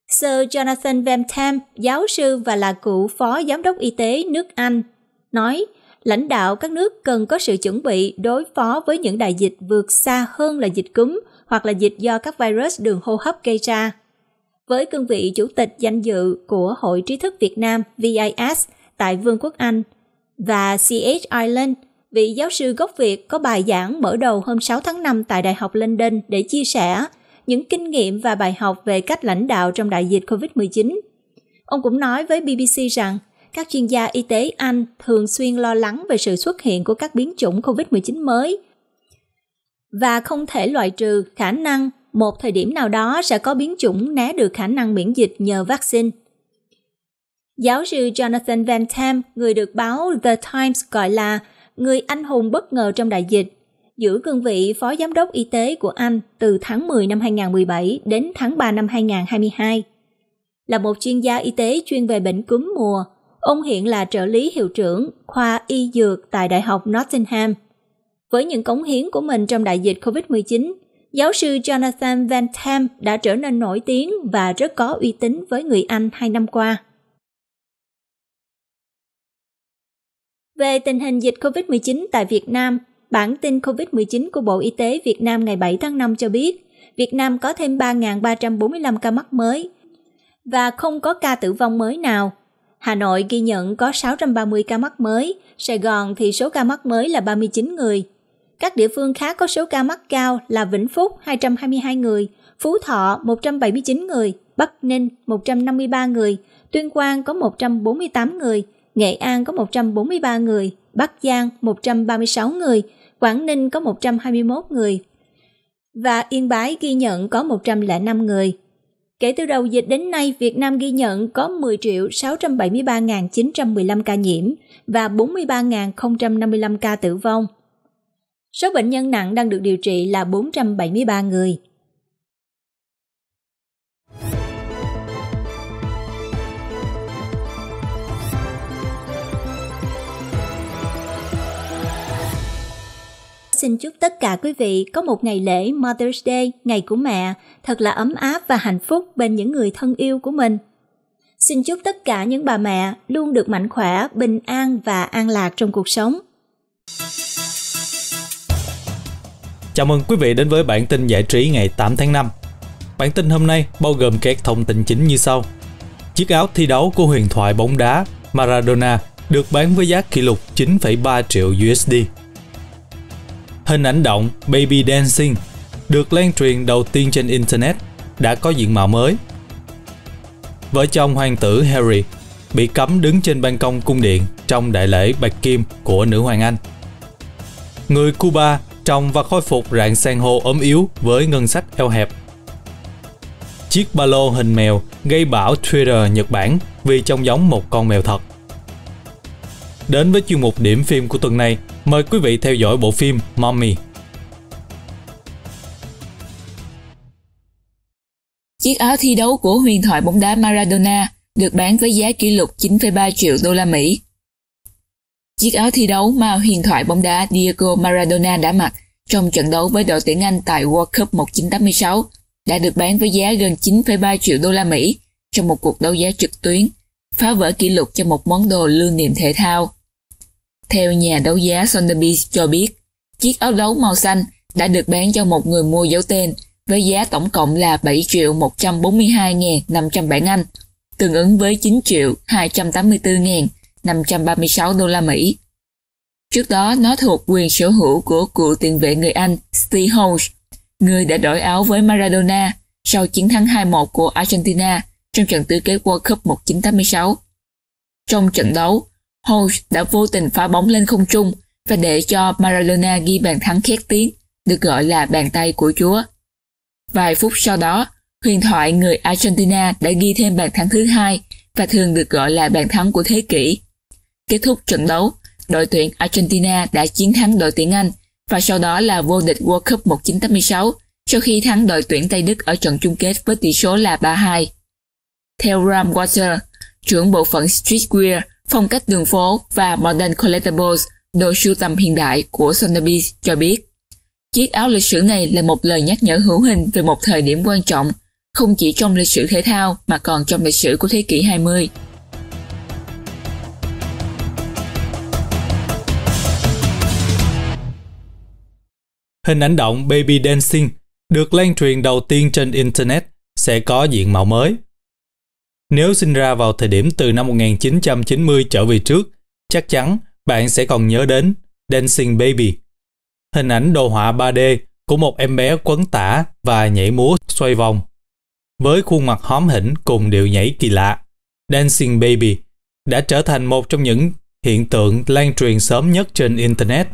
Sir Jonathan Van Tam, giáo sư và là cựu phó giám đốc y tế nước Anh, nói lãnh đạo các nước cần có sự chuẩn bị đối phó với những đại dịch vượt xa hơn là dịch cúm – hoặc là dịch do các virus đường hô hấp gây ra. Với cương vị chủ tịch danh dự của Hội Trí thức Việt Nam VIS tại Vương quốc Anh và CH Ireland, vị giáo sư gốc Việt có bài giảng mở đầu hôm 6 tháng 5 tại Đại học London để chia sẻ những kinh nghiệm và bài học về cách lãnh đạo trong đại dịch COVID-19. Ông cũng nói với BBC rằng các chuyên gia y tế Anh thường xuyên lo lắng về sự xuất hiện của các biến chủng COVID-19 mới và không thể loại trừ khả năng một thời điểm nào đó sẽ có biến chủng né được khả năng miễn dịch nhờ vaccine. Giáo sư Jonathan Van Tam, người được báo The Times gọi là người anh hùng bất ngờ trong đại dịch, giữ cương vị phó giám đốc y tế của Anh từ tháng 10 năm 2017 đến tháng 3 năm 2022. Là một chuyên gia y tế chuyên về bệnh cúm mùa, ông hiện là trợ lý hiệu trưởng khoa y dược tại Đại học Nottingham – với những cống hiến của mình trong đại dịch COVID-19, giáo sư Jonathan Van Tam đã trở nên nổi tiếng và rất có uy tín với người Anh hai năm qua. Về tình hình dịch COVID-19 tại Việt Nam, bản tin COVID-19 của Bộ Y tế Việt Nam ngày 7 tháng 5 cho biết, Việt Nam có thêm 3.345 ca mắc mới và không có ca tử vong mới nào. Hà Nội ghi nhận có 630 ca mắc mới, Sài Gòn thì số ca mắc mới là 39 người, các địa phương khác có số ca mắc cao là Vĩnh Phúc 222 người, Phú Thọ 179 người, Bắc Ninh 153 người, Tuyên Quang có 148 người, Nghệ An có 143 người, Bắc Giang 136 người, Quảng Ninh có 121 người và Yên Bái ghi nhận có 105 người. Kể từ đầu dịch đến nay, Việt Nam ghi nhận có 10.673.915 ca nhiễm và 43.055 ca tử vong. Số bệnh nhân nặng đang được điều trị là 473 người. Xin chúc tất cả quý vị có một ngày lễ Mother's Day, ngày của mẹ, thật là ấm áp và hạnh phúc bên những người thân yêu của mình. Xin chúc tất cả những bà mẹ luôn được mạnh khỏe, bình an và an lạc trong cuộc sống. Chào mừng quý vị đến với bản tin giải trí ngày 8 tháng 5. Bản tin hôm nay bao gồm các thông tin chính như sau. Chiếc áo thi đấu của huyền thoại bóng đá Maradona được bán với giá kỷ lục 9,3 triệu USD. Hình ảnh động Baby Dancing được lan truyền đầu tiên trên Internet đã có diện mạo mới. Vợ chồng hoàng tử Harry bị cấm đứng trên ban công cung điện trong đại lễ Bạch Kim của nữ hoàng Anh. Người Cuba trồng và khôi phục rạn san hô ốm yếu với ngân sách eo hẹp. Chiếc ba lô hình mèo gây bão Twitter Nhật Bản vì trông giống một con mèo thật. Đến với chuyên mục điểm phim của tuần này, mời quý vị theo dõi bộ phim Mommy. Chiếc áo thi đấu của huyền thoại bóng đá Maradona được bán với giá kỷ lục 9,3 triệu đô la Mỹ Chiếc áo thi đấu mà huyền thoại bóng đá Diego Maradona đã mặc trong trận đấu với đội tuyển Anh tại World Cup 1986 đã được bán với giá gần 9,3 triệu đô la Mỹ trong một cuộc đấu giá trực tuyến, phá vỡ kỷ lục cho một món đồ lưu niệm thể thao. Theo nhà đấu giá Sotheby's cho biết, chiếc áo đấu màu xanh đã được bán cho một người mua giấu tên với giá tổng cộng là 7 triệu 142.500 bảng Anh, tương ứng với 9 triệu 284.000 536 đô la Mỹ. Trước đó, nó thuộc quyền sở hữu của cựu tiền vệ người Anh Steve Holmes, người đã đổi áo với Maradona sau chiến thắng 2-1 của Argentina trong trận tứ kết World Cup 1986. Trong trận đấu, Holmes đã vô tình phá bóng lên không trung và để cho Maradona ghi bàn thắng khét tiếng, được gọi là bàn tay của Chúa. Vài phút sau đó, huyền thoại người Argentina đã ghi thêm bàn thắng thứ hai và thường được gọi là bàn thắng của thế kỷ Kết thúc trận đấu, đội tuyển Argentina đã chiến thắng đội tuyển Anh và sau đó là vô địch World Cup 1986 sau khi thắng đội tuyển Tây Đức ở trận chung kết với tỷ số là 3-2. Theo Ram Water, trưởng bộ phận Streetwear, phong cách đường phố và Modern Collectibles, đồ sưu tầm hiện đại của Sotheby's cho biết. Chiếc áo lịch sử này là một lời nhắc nhở hữu hình về một thời điểm quan trọng, không chỉ trong lịch sử thể thao mà còn trong lịch sử của thế kỷ 20. hình ảnh động Baby Dancing được lan truyền đầu tiên trên Internet sẽ có diện mạo mới. Nếu sinh ra vào thời điểm từ năm 1990 trở về trước, chắc chắn bạn sẽ còn nhớ đến Dancing Baby. Hình ảnh đồ họa 3D của một em bé quấn tả và nhảy múa xoay vòng. Với khuôn mặt hóm hỉnh cùng điệu nhảy kỳ lạ, Dancing Baby đã trở thành một trong những hiện tượng lan truyền sớm nhất trên Internet.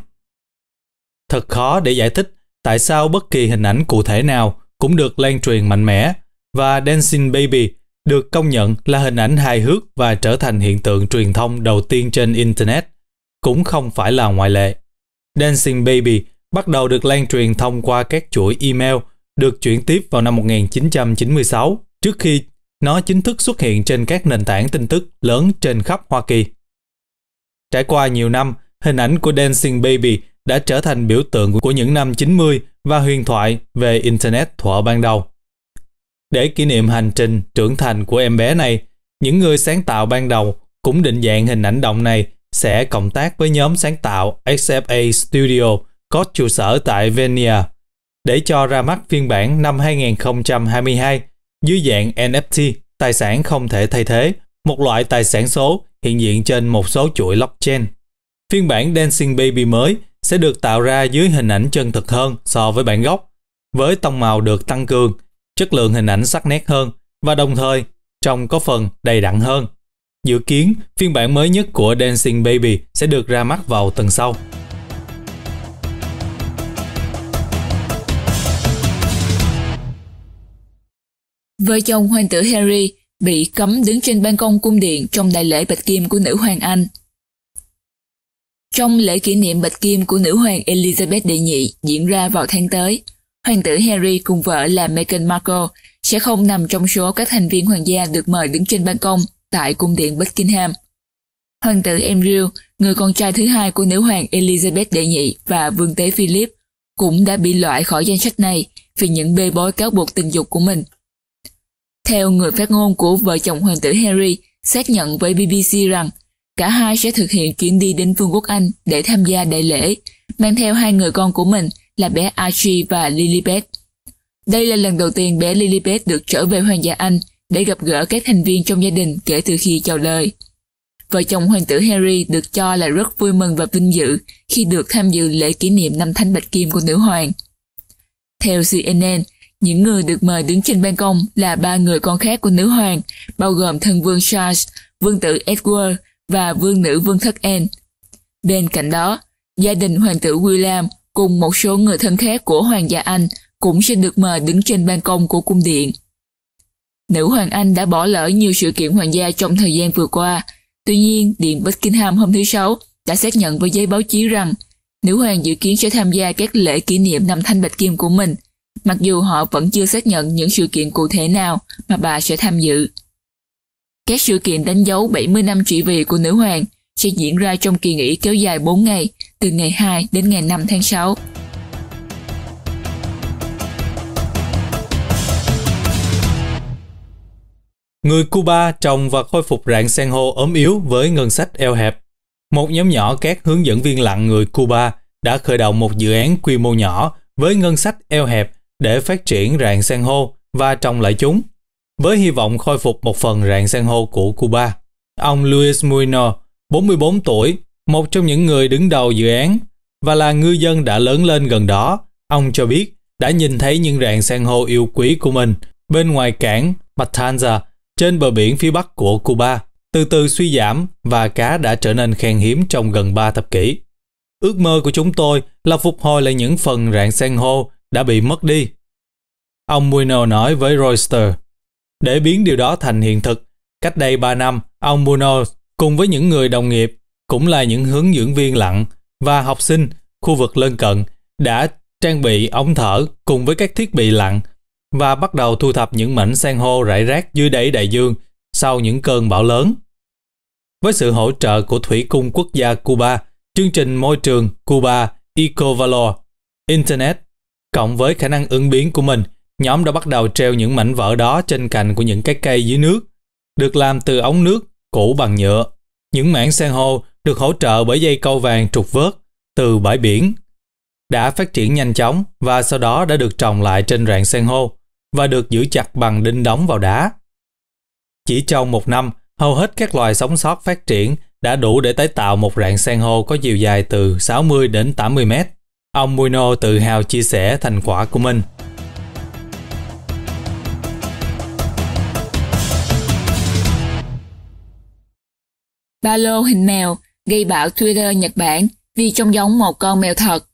Thật khó để giải thích tại sao bất kỳ hình ảnh cụ thể nào cũng được lan truyền mạnh mẽ và Dancing Baby được công nhận là hình ảnh hài hước và trở thành hiện tượng truyền thông đầu tiên trên Internet, cũng không phải là ngoại lệ. Dancing Baby bắt đầu được lan truyền thông qua các chuỗi email được chuyển tiếp vào năm 1996 trước khi nó chính thức xuất hiện trên các nền tảng tin tức lớn trên khắp Hoa Kỳ. Trải qua nhiều năm, hình ảnh của Dancing Baby đã trở thành biểu tượng của những năm 90 và huyền thoại về Internet thuở ban đầu. Để kỷ niệm hành trình trưởng thành của em bé này, những người sáng tạo ban đầu cũng định dạng hình ảnh động này sẽ cộng tác với nhóm sáng tạo XFA Studio có trụ sở tại Venia để cho ra mắt phiên bản năm 2022 dưới dạng NFT, tài sản không thể thay thế, một loại tài sản số hiện diện trên một số chuỗi blockchain. Phiên bản Dancing Baby mới sẽ được tạo ra dưới hình ảnh chân thực hơn so với bản gốc, với tông màu được tăng cường, chất lượng hình ảnh sắc nét hơn và đồng thời trông có phần đầy đặn hơn. Dự kiến, phiên bản mới nhất của Dancing Baby sẽ được ra mắt vào tuần sau. Vợ chồng hoàng tử Harry bị cấm đứng trên ban công cung điện trong đại lễ bạch kim của nữ hoàng Anh – trong lễ kỷ niệm bạch kim của nữ hoàng Elizabeth đệ nhị diễn ra vào tháng tới, hoàng tử Harry cùng vợ là Meghan Markle sẽ không nằm trong số các thành viên hoàng gia được mời đứng trên ban công tại cung điện Buckingham. Hoàng tử Andrew, người con trai thứ hai của nữ hoàng Elizabeth đệ nhị và vương tế Philip, cũng đã bị loại khỏi danh sách này vì những bê bối cáo buộc tình dục của mình. Theo người phát ngôn của vợ chồng hoàng tử Harry, xác nhận với BBC rằng Cả hai sẽ thực hiện chuyến đi đến Vương quốc Anh để tham gia đại lễ, mang theo hai người con của mình là bé Archie và Lilibet. Đây là lần đầu tiên bé Lilibet được trở về Hoàng gia Anh để gặp gỡ các thành viên trong gia đình kể từ khi chào đời. Vợ chồng hoàng tử Harry được cho là rất vui mừng và vinh dự khi được tham dự lễ kỷ niệm năm thánh bạch kim của nữ hoàng. Theo CNN, những người được mời đứng trên ban công là ba người con khác của nữ hoàng, bao gồm thân vương Charles, vương tử Edward và vương nữ Vương Thất Anne. Bên cạnh đó, gia đình hoàng tử William cùng một số người thân khác của hoàng gia Anh cũng sẽ được mời đứng trên ban công của cung điện. Nữ hoàng Anh đã bỏ lỡ nhiều sự kiện hoàng gia trong thời gian vừa qua, tuy nhiên Điện Buckingham hôm thứ Sáu đã xác nhận với giấy báo chí rằng nữ hoàng dự kiến sẽ tham gia các lễ kỷ niệm năm thanh bạch kim của mình, mặc dù họ vẫn chưa xác nhận những sự kiện cụ thể nào mà bà sẽ tham dự. Các sự kiện đánh dấu 70 năm trị vì của nữ hoàng sẽ diễn ra trong kỳ nghỉ kéo dài 4 ngày, từ ngày 2 đến ngày 5 tháng 6. Người Cuba trồng và khôi phục rạn san hô ốm yếu với ngân sách eo hẹp. Một nhóm nhỏ các hướng dẫn viên lặn người Cuba đã khởi động một dự án quy mô nhỏ với ngân sách eo hẹp để phát triển rạn san hô và trồng lại chúng. Với hy vọng khôi phục một phần rạn san hô của Cuba, ông Luis Muino, 44 tuổi, một trong những người đứng đầu dự án và là ngư dân đã lớn lên gần đó, ông cho biết đã nhìn thấy những rạn san hô yêu quý của mình bên ngoài cảng Matanza trên bờ biển phía bắc của Cuba, từ từ suy giảm và cá đã trở nên khan hiếm trong gần 3 thập kỷ. Ước mơ của chúng tôi là phục hồi lại những phần rạn san hô đã bị mất đi. Ông Bueno nói với Reuters. Để biến điều đó thành hiện thực, cách đây 3 năm, ông Bruno cùng với những người đồng nghiệp cũng là những hướng dẫn viên lặn và học sinh khu vực lân cận đã trang bị ống thở cùng với các thiết bị lặn và bắt đầu thu thập những mảnh san hô rải rác dưới đáy đại dương sau những cơn bão lớn. Với sự hỗ trợ của Thủy cung quốc gia Cuba, chương trình môi trường Cuba Ecovalor, Internet, cộng với khả năng ứng biến của mình – nhóm đã bắt đầu treo những mảnh vỡ đó trên cành của những cái cây dưới nước, được làm từ ống nước cũ bằng nhựa. Những mảng san hô được hỗ trợ bởi dây câu vàng trục vớt từ bãi biển đã phát triển nhanh chóng và sau đó đã được trồng lại trên rạn san hô và được giữ chặt bằng đinh đóng vào đá. Chỉ trong một năm, hầu hết các loài sống sót phát triển đã đủ để tái tạo một rạn san hô có chiều dài từ 60 đến 80 mét. Ông Muino tự hào chia sẻ thành quả của mình. Ba lô hình mèo gây bão Twitter Nhật Bản vì trông giống một con mèo thật.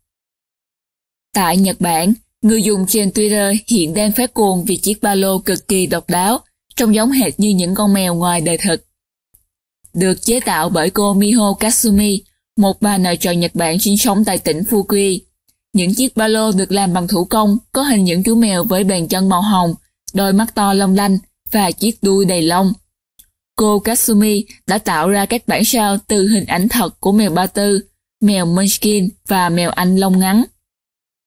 Tại Nhật Bản, người dùng trên Twitter hiện đang phát cuồng vì chiếc ba lô cực kỳ độc đáo, trông giống hệt như những con mèo ngoài đời thực. Được chế tạo bởi cô Miho Katsumi, một bà nội trợ Nhật Bản sinh sống tại tỉnh Fukui. Những chiếc ba lô được làm bằng thủ công, có hình những chú mèo với bàn chân màu hồng, đôi mắt to long lanh và chiếc đuôi đầy lông. Cô Katsumi đã tạo ra các bản sao từ hình ảnh thật của mèo Ba Tư, mèo Munchkin và mèo Anh lông ngắn.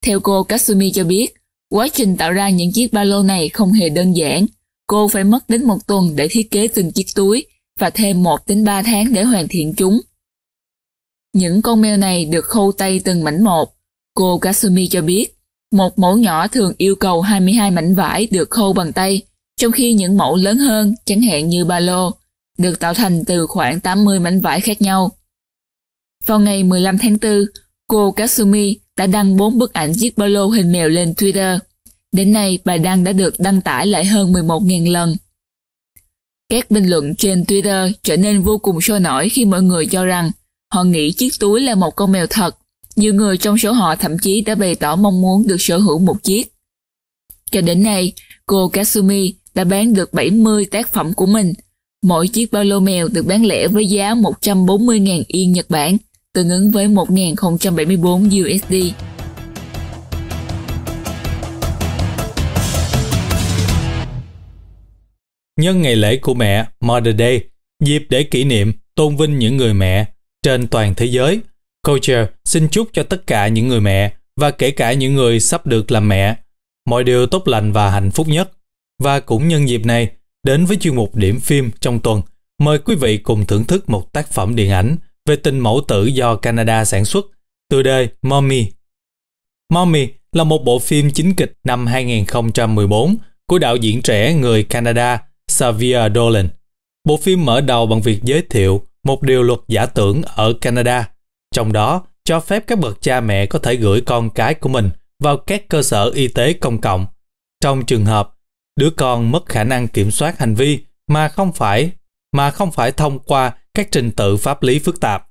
Theo cô Katsumi cho biết, quá trình tạo ra những chiếc ba lô này không hề đơn giản. Cô phải mất đến một tuần để thiết kế từng chiếc túi và thêm 1 đến 3 tháng để hoàn thiện chúng. Những con mèo này được khâu tay từng mảnh một. Cô Katsumi cho biết, một mẫu nhỏ thường yêu cầu 22 mảnh vải được khâu bằng tay, trong khi những mẫu lớn hơn, chẳng hạn như ba lô, được tạo thành từ khoảng 80 mảnh vải khác nhau. Vào ngày 15 tháng 4, cô Kasumi đã đăng 4 bức ảnh chiếc ba lô hình mèo lên Twitter. Đến nay, bài đăng đã được đăng tải lại hơn 11.000 lần. Các bình luận trên Twitter trở nên vô cùng sôi nổi khi mọi người cho rằng họ nghĩ chiếc túi là một con mèo thật. Nhiều người trong số họ thậm chí đã bày tỏ mong muốn được sở hữu một chiếc. Cho đến nay, cô Kasumi đã bán được 70 tác phẩm của mình Mỗi chiếc ba lô mèo được bán lẻ với giá 140.000 yên Nhật Bản, tương ứng với 1.074 USD. Nhân ngày lễ của mẹ, Mother Day, dịp để kỷ niệm, tôn vinh những người mẹ trên toàn thế giới, Culture xin chúc cho tất cả những người mẹ và kể cả những người sắp được làm mẹ mọi điều tốt lành và hạnh phúc nhất. Và cũng nhân dịp này, đến với chuyên mục điểm phim trong tuần. Mời quý vị cùng thưởng thức một tác phẩm điện ảnh về tình mẫu tử do Canada sản xuất, tựa đề Mommy. Mommy là một bộ phim chính kịch năm 2014 của đạo diễn trẻ người Canada Xavier Dolan. Bộ phim mở đầu bằng việc giới thiệu một điều luật giả tưởng ở Canada, trong đó cho phép các bậc cha mẹ có thể gửi con cái của mình vào các cơ sở y tế công cộng trong trường hợp đứa con mất khả năng kiểm soát hành vi mà không phải mà không phải thông qua các trình tự pháp lý phức tạp.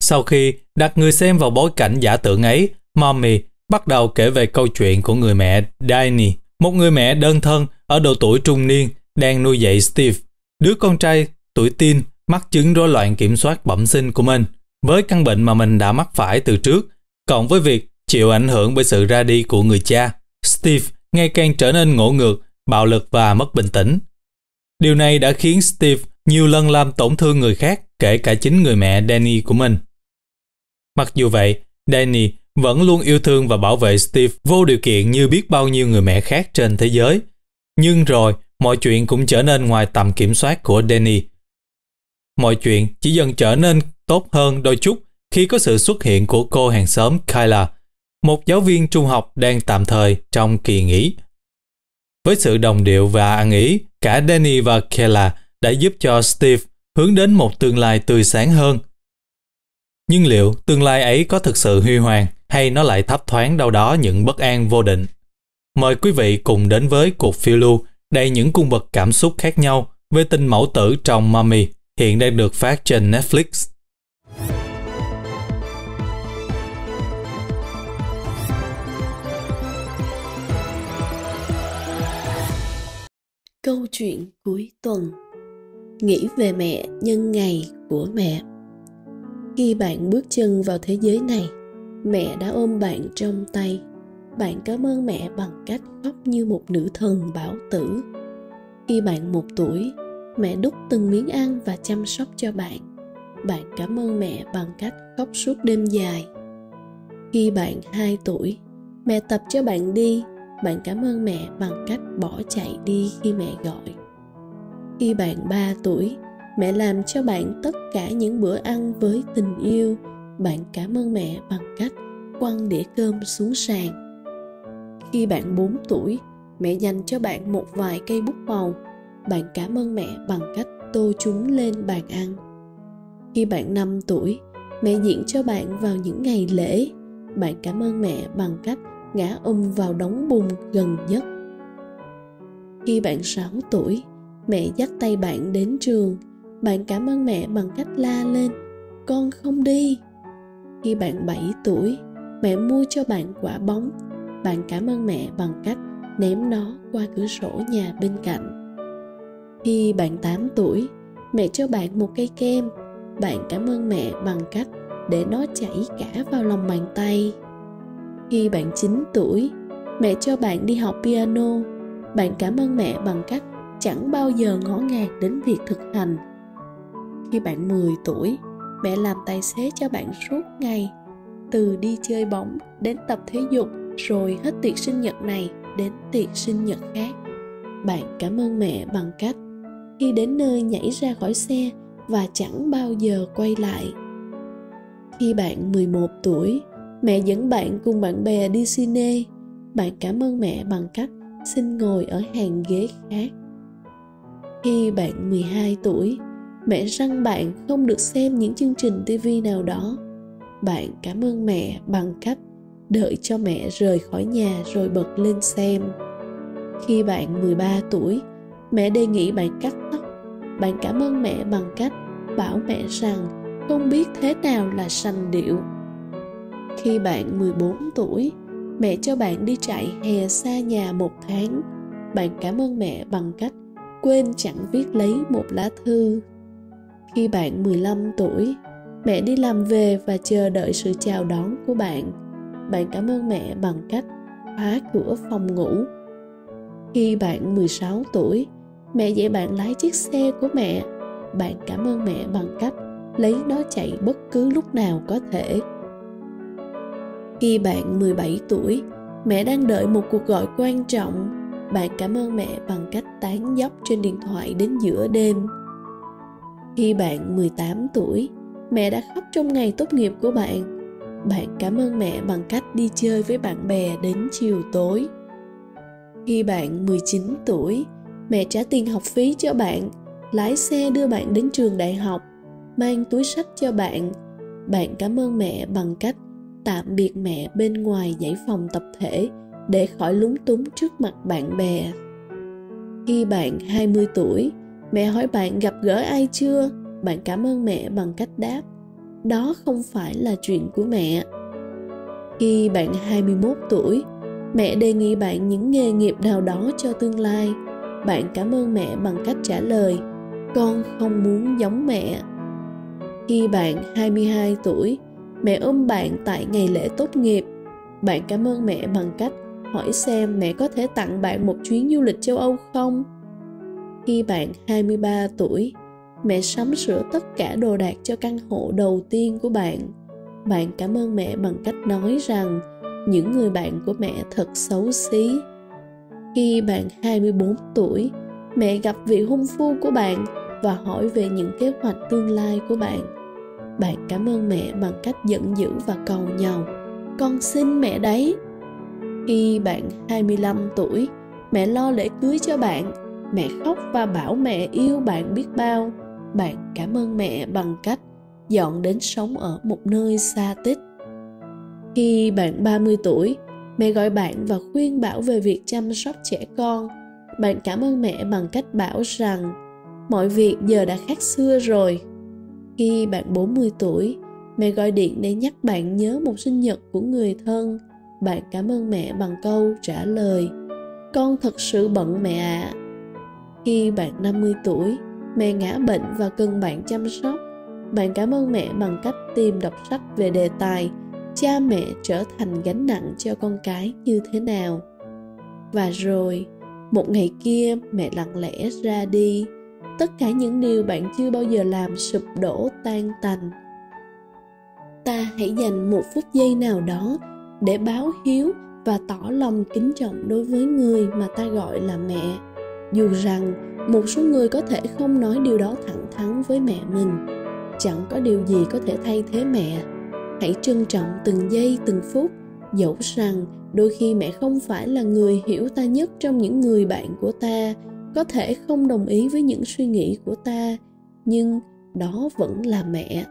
Sau khi đặt người xem vào bối cảnh giả tưởng ấy, Mommy bắt đầu kể về câu chuyện của người mẹ Danny, một người mẹ đơn thân ở độ tuổi trung niên đang nuôi dạy Steve, đứa con trai tuổi teen mắc chứng rối loạn kiểm soát bẩm sinh của mình. Với căn bệnh mà mình đã mắc phải từ trước, cộng với việc chịu ảnh hưởng bởi sự ra đi của người cha, Steve ngày càng trở nên ngỗ ngược bạo lực và mất bình tĩnh. Điều này đã khiến Steve nhiều lần làm tổn thương người khác, kể cả chính người mẹ Danny của mình. Mặc dù vậy, Danny vẫn luôn yêu thương và bảo vệ Steve vô điều kiện như biết bao nhiêu người mẹ khác trên thế giới. Nhưng rồi, mọi chuyện cũng trở nên ngoài tầm kiểm soát của Danny. Mọi chuyện chỉ dần trở nên tốt hơn đôi chút khi có sự xuất hiện của cô hàng xóm Kyla, một giáo viên trung học đang tạm thời trong kỳ nghỉ với sự đồng điệu và ăn ý, cả Danny và Kella đã giúp cho Steve hướng đến một tương lai tươi sáng hơn. Nhưng liệu tương lai ấy có thực sự huy hoàng hay nó lại thấp thoáng đâu đó những bất an vô định? Mời quý vị cùng đến với cuộc phiêu lưu đầy những cung bậc cảm xúc khác nhau về tình mẫu tử trong Mummy hiện đang được phát trên Netflix. câu chuyện cuối tuần nghĩ về mẹ nhân ngày của mẹ khi bạn bước chân vào thế giới này mẹ đã ôm bạn trong tay bạn cảm ơn mẹ bằng cách khóc như một nữ thần bảo tử khi bạn một tuổi mẹ đút từng miếng ăn và chăm sóc cho bạn bạn cảm ơn mẹ bằng cách khóc suốt đêm dài khi bạn hai tuổi mẹ tập cho bạn đi bạn cảm ơn mẹ bằng cách bỏ chạy đi khi mẹ gọi khi bạn 3 tuổi mẹ làm cho bạn tất cả những bữa ăn với tình yêu bạn cảm ơn mẹ bằng cách quăng đĩa cơm xuống sàn khi bạn 4 tuổi mẹ dành cho bạn một vài cây bút màu bạn cảm ơn mẹ bằng cách tô chúng lên bàn ăn khi bạn 5 tuổi mẹ diễn cho bạn vào những ngày lễ bạn cảm ơn mẹ bằng cách ngã ôm vào đống bùn gần nhất khi bạn 6 tuổi mẹ dắt tay bạn đến trường bạn cảm ơn mẹ bằng cách la lên con không đi khi bạn 7 tuổi mẹ mua cho bạn quả bóng bạn cảm ơn mẹ bằng cách ném nó qua cửa sổ nhà bên cạnh khi bạn 8 tuổi mẹ cho bạn một cây kem bạn cảm ơn mẹ bằng cách để nó chảy cả vào lòng bàn tay khi bạn 9 tuổi, mẹ cho bạn đi học piano. Bạn cảm ơn mẹ bằng cách chẳng bao giờ ngó ngàng đến việc thực hành. Khi bạn 10 tuổi, mẹ làm tài xế cho bạn suốt ngày, từ đi chơi bóng đến tập thể dục rồi hết tiệc sinh nhật này đến tiệc sinh nhật khác. Bạn cảm ơn mẹ bằng cách khi đến nơi nhảy ra khỏi xe và chẳng bao giờ quay lại. Khi bạn 11 tuổi, mẹ dẫn bạn cùng bạn bè đi cine bạn cảm ơn mẹ bằng cách xin ngồi ở hàng ghế khác khi bạn 12 tuổi mẹ răng bạn không được xem những chương trình tv nào đó bạn cảm ơn mẹ bằng cách đợi cho mẹ rời khỏi nhà rồi bật lên xem khi bạn 13 tuổi mẹ đề nghị bạn cắt tóc bạn cảm ơn mẹ bằng cách bảo mẹ rằng không biết thế nào là sành điệu khi bạn 14 tuổi, mẹ cho bạn đi chạy hè xa nhà một tháng. Bạn cảm ơn mẹ bằng cách quên chẳng viết lấy một lá thư. Khi bạn 15 tuổi, mẹ đi làm về và chờ đợi sự chào đón của bạn. Bạn cảm ơn mẹ bằng cách khóa cửa phòng ngủ. Khi bạn 16 tuổi, mẹ dạy bạn lái chiếc xe của mẹ. Bạn cảm ơn mẹ bằng cách lấy nó chạy bất cứ lúc nào có thể. Khi bạn 17 tuổi, mẹ đang đợi một cuộc gọi quan trọng. Bạn cảm ơn mẹ bằng cách tán dốc trên điện thoại đến giữa đêm. Khi bạn 18 tuổi, mẹ đã khóc trong ngày tốt nghiệp của bạn. Bạn cảm ơn mẹ bằng cách đi chơi với bạn bè đến chiều tối. Khi bạn 19 tuổi, mẹ trả tiền học phí cho bạn, lái xe đưa bạn đến trường đại học, mang túi sách cho bạn. Bạn cảm ơn mẹ bằng cách tạm biệt mẹ bên ngoài dãy phòng tập thể để khỏi lúng túng trước mặt bạn bè. Khi bạn 20 tuổi, mẹ hỏi bạn gặp gỡ ai chưa, bạn cảm ơn mẹ bằng cách đáp, đó không phải là chuyện của mẹ. Khi bạn 21 tuổi, mẹ đề nghị bạn những nghề nghiệp nào đó cho tương lai. Bạn cảm ơn mẹ bằng cách trả lời, con không muốn giống mẹ. Khi bạn 22 tuổi, mẹ ôm bạn tại ngày lễ tốt nghiệp bạn cảm ơn mẹ bằng cách hỏi xem mẹ có thể tặng bạn một chuyến du lịch châu Âu không. Khi bạn 23 tuổi, mẹ sắm sửa tất cả đồ đạc cho căn hộ đầu tiên của bạn. Bạn cảm ơn mẹ bằng cách nói rằng những người bạn của mẹ thật xấu xí. Khi bạn 24 tuổi, mẹ gặp vị hôn phu của bạn và hỏi về những kế hoạch tương lai của bạn bạn cảm ơn mẹ bằng cách giận dữ và cầu nhau con xin mẹ đấy khi bạn 25 tuổi mẹ lo lễ cưới cho bạn mẹ khóc và bảo mẹ yêu bạn biết bao bạn cảm ơn mẹ bằng cách dọn đến sống ở một nơi xa tích khi bạn 30 tuổi, mẹ gọi bạn và khuyên bảo về việc chăm sóc trẻ con. Bạn cảm ơn mẹ bằng cách bảo rằng mọi việc giờ đã khác xưa rồi, khi bạn 40 tuổi, mẹ gọi điện để nhắc bạn nhớ một sinh nhật của người thân. Bạn cảm ơn mẹ bằng câu trả lời Con thật sự bận mẹ ạ. À. Khi bạn 50 tuổi, mẹ ngã bệnh và cần bạn chăm sóc. Bạn cảm ơn mẹ bằng cách tìm đọc sách về đề tài cha mẹ trở thành gánh nặng cho con cái như thế nào. Và rồi, một ngày kia mẹ lặng lẽ ra đi tất cả những điều bạn chưa bao giờ làm sụp đổ tan tành ta hãy dành một phút giây nào đó để báo hiếu và tỏ lòng kính trọng đối với người mà ta gọi là mẹ dù rằng một số người có thể không nói điều đó thẳng thắn với mẹ mình chẳng có điều gì có thể thay thế mẹ hãy trân trọng từng giây từng phút dẫu rằng đôi khi mẹ không phải là người hiểu ta nhất trong những người bạn của ta có thể không đồng ý với những suy nghĩ của ta nhưng đó vẫn là mẹ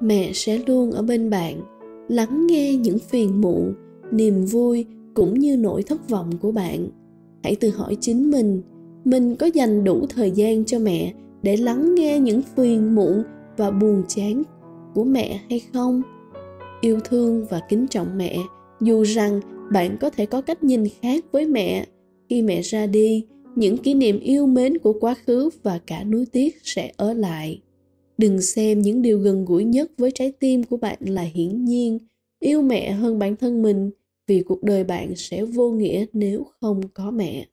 mẹ sẽ luôn ở bên bạn lắng nghe những phiền muộn niềm vui cũng như nỗi thất vọng của bạn hãy tự hỏi chính mình mình có dành đủ thời gian cho mẹ để lắng nghe những phiền muộn và buồn chán của mẹ hay không yêu thương và kính trọng mẹ dù rằng bạn có thể có cách nhìn khác với mẹ khi mẹ ra đi những kỷ niệm yêu mến của quá khứ và cả nuối tiếc sẽ ở lại đừng xem những điều gần gũi nhất với trái tim của bạn là hiển nhiên yêu mẹ hơn bản thân mình vì cuộc đời bạn sẽ vô nghĩa nếu không có mẹ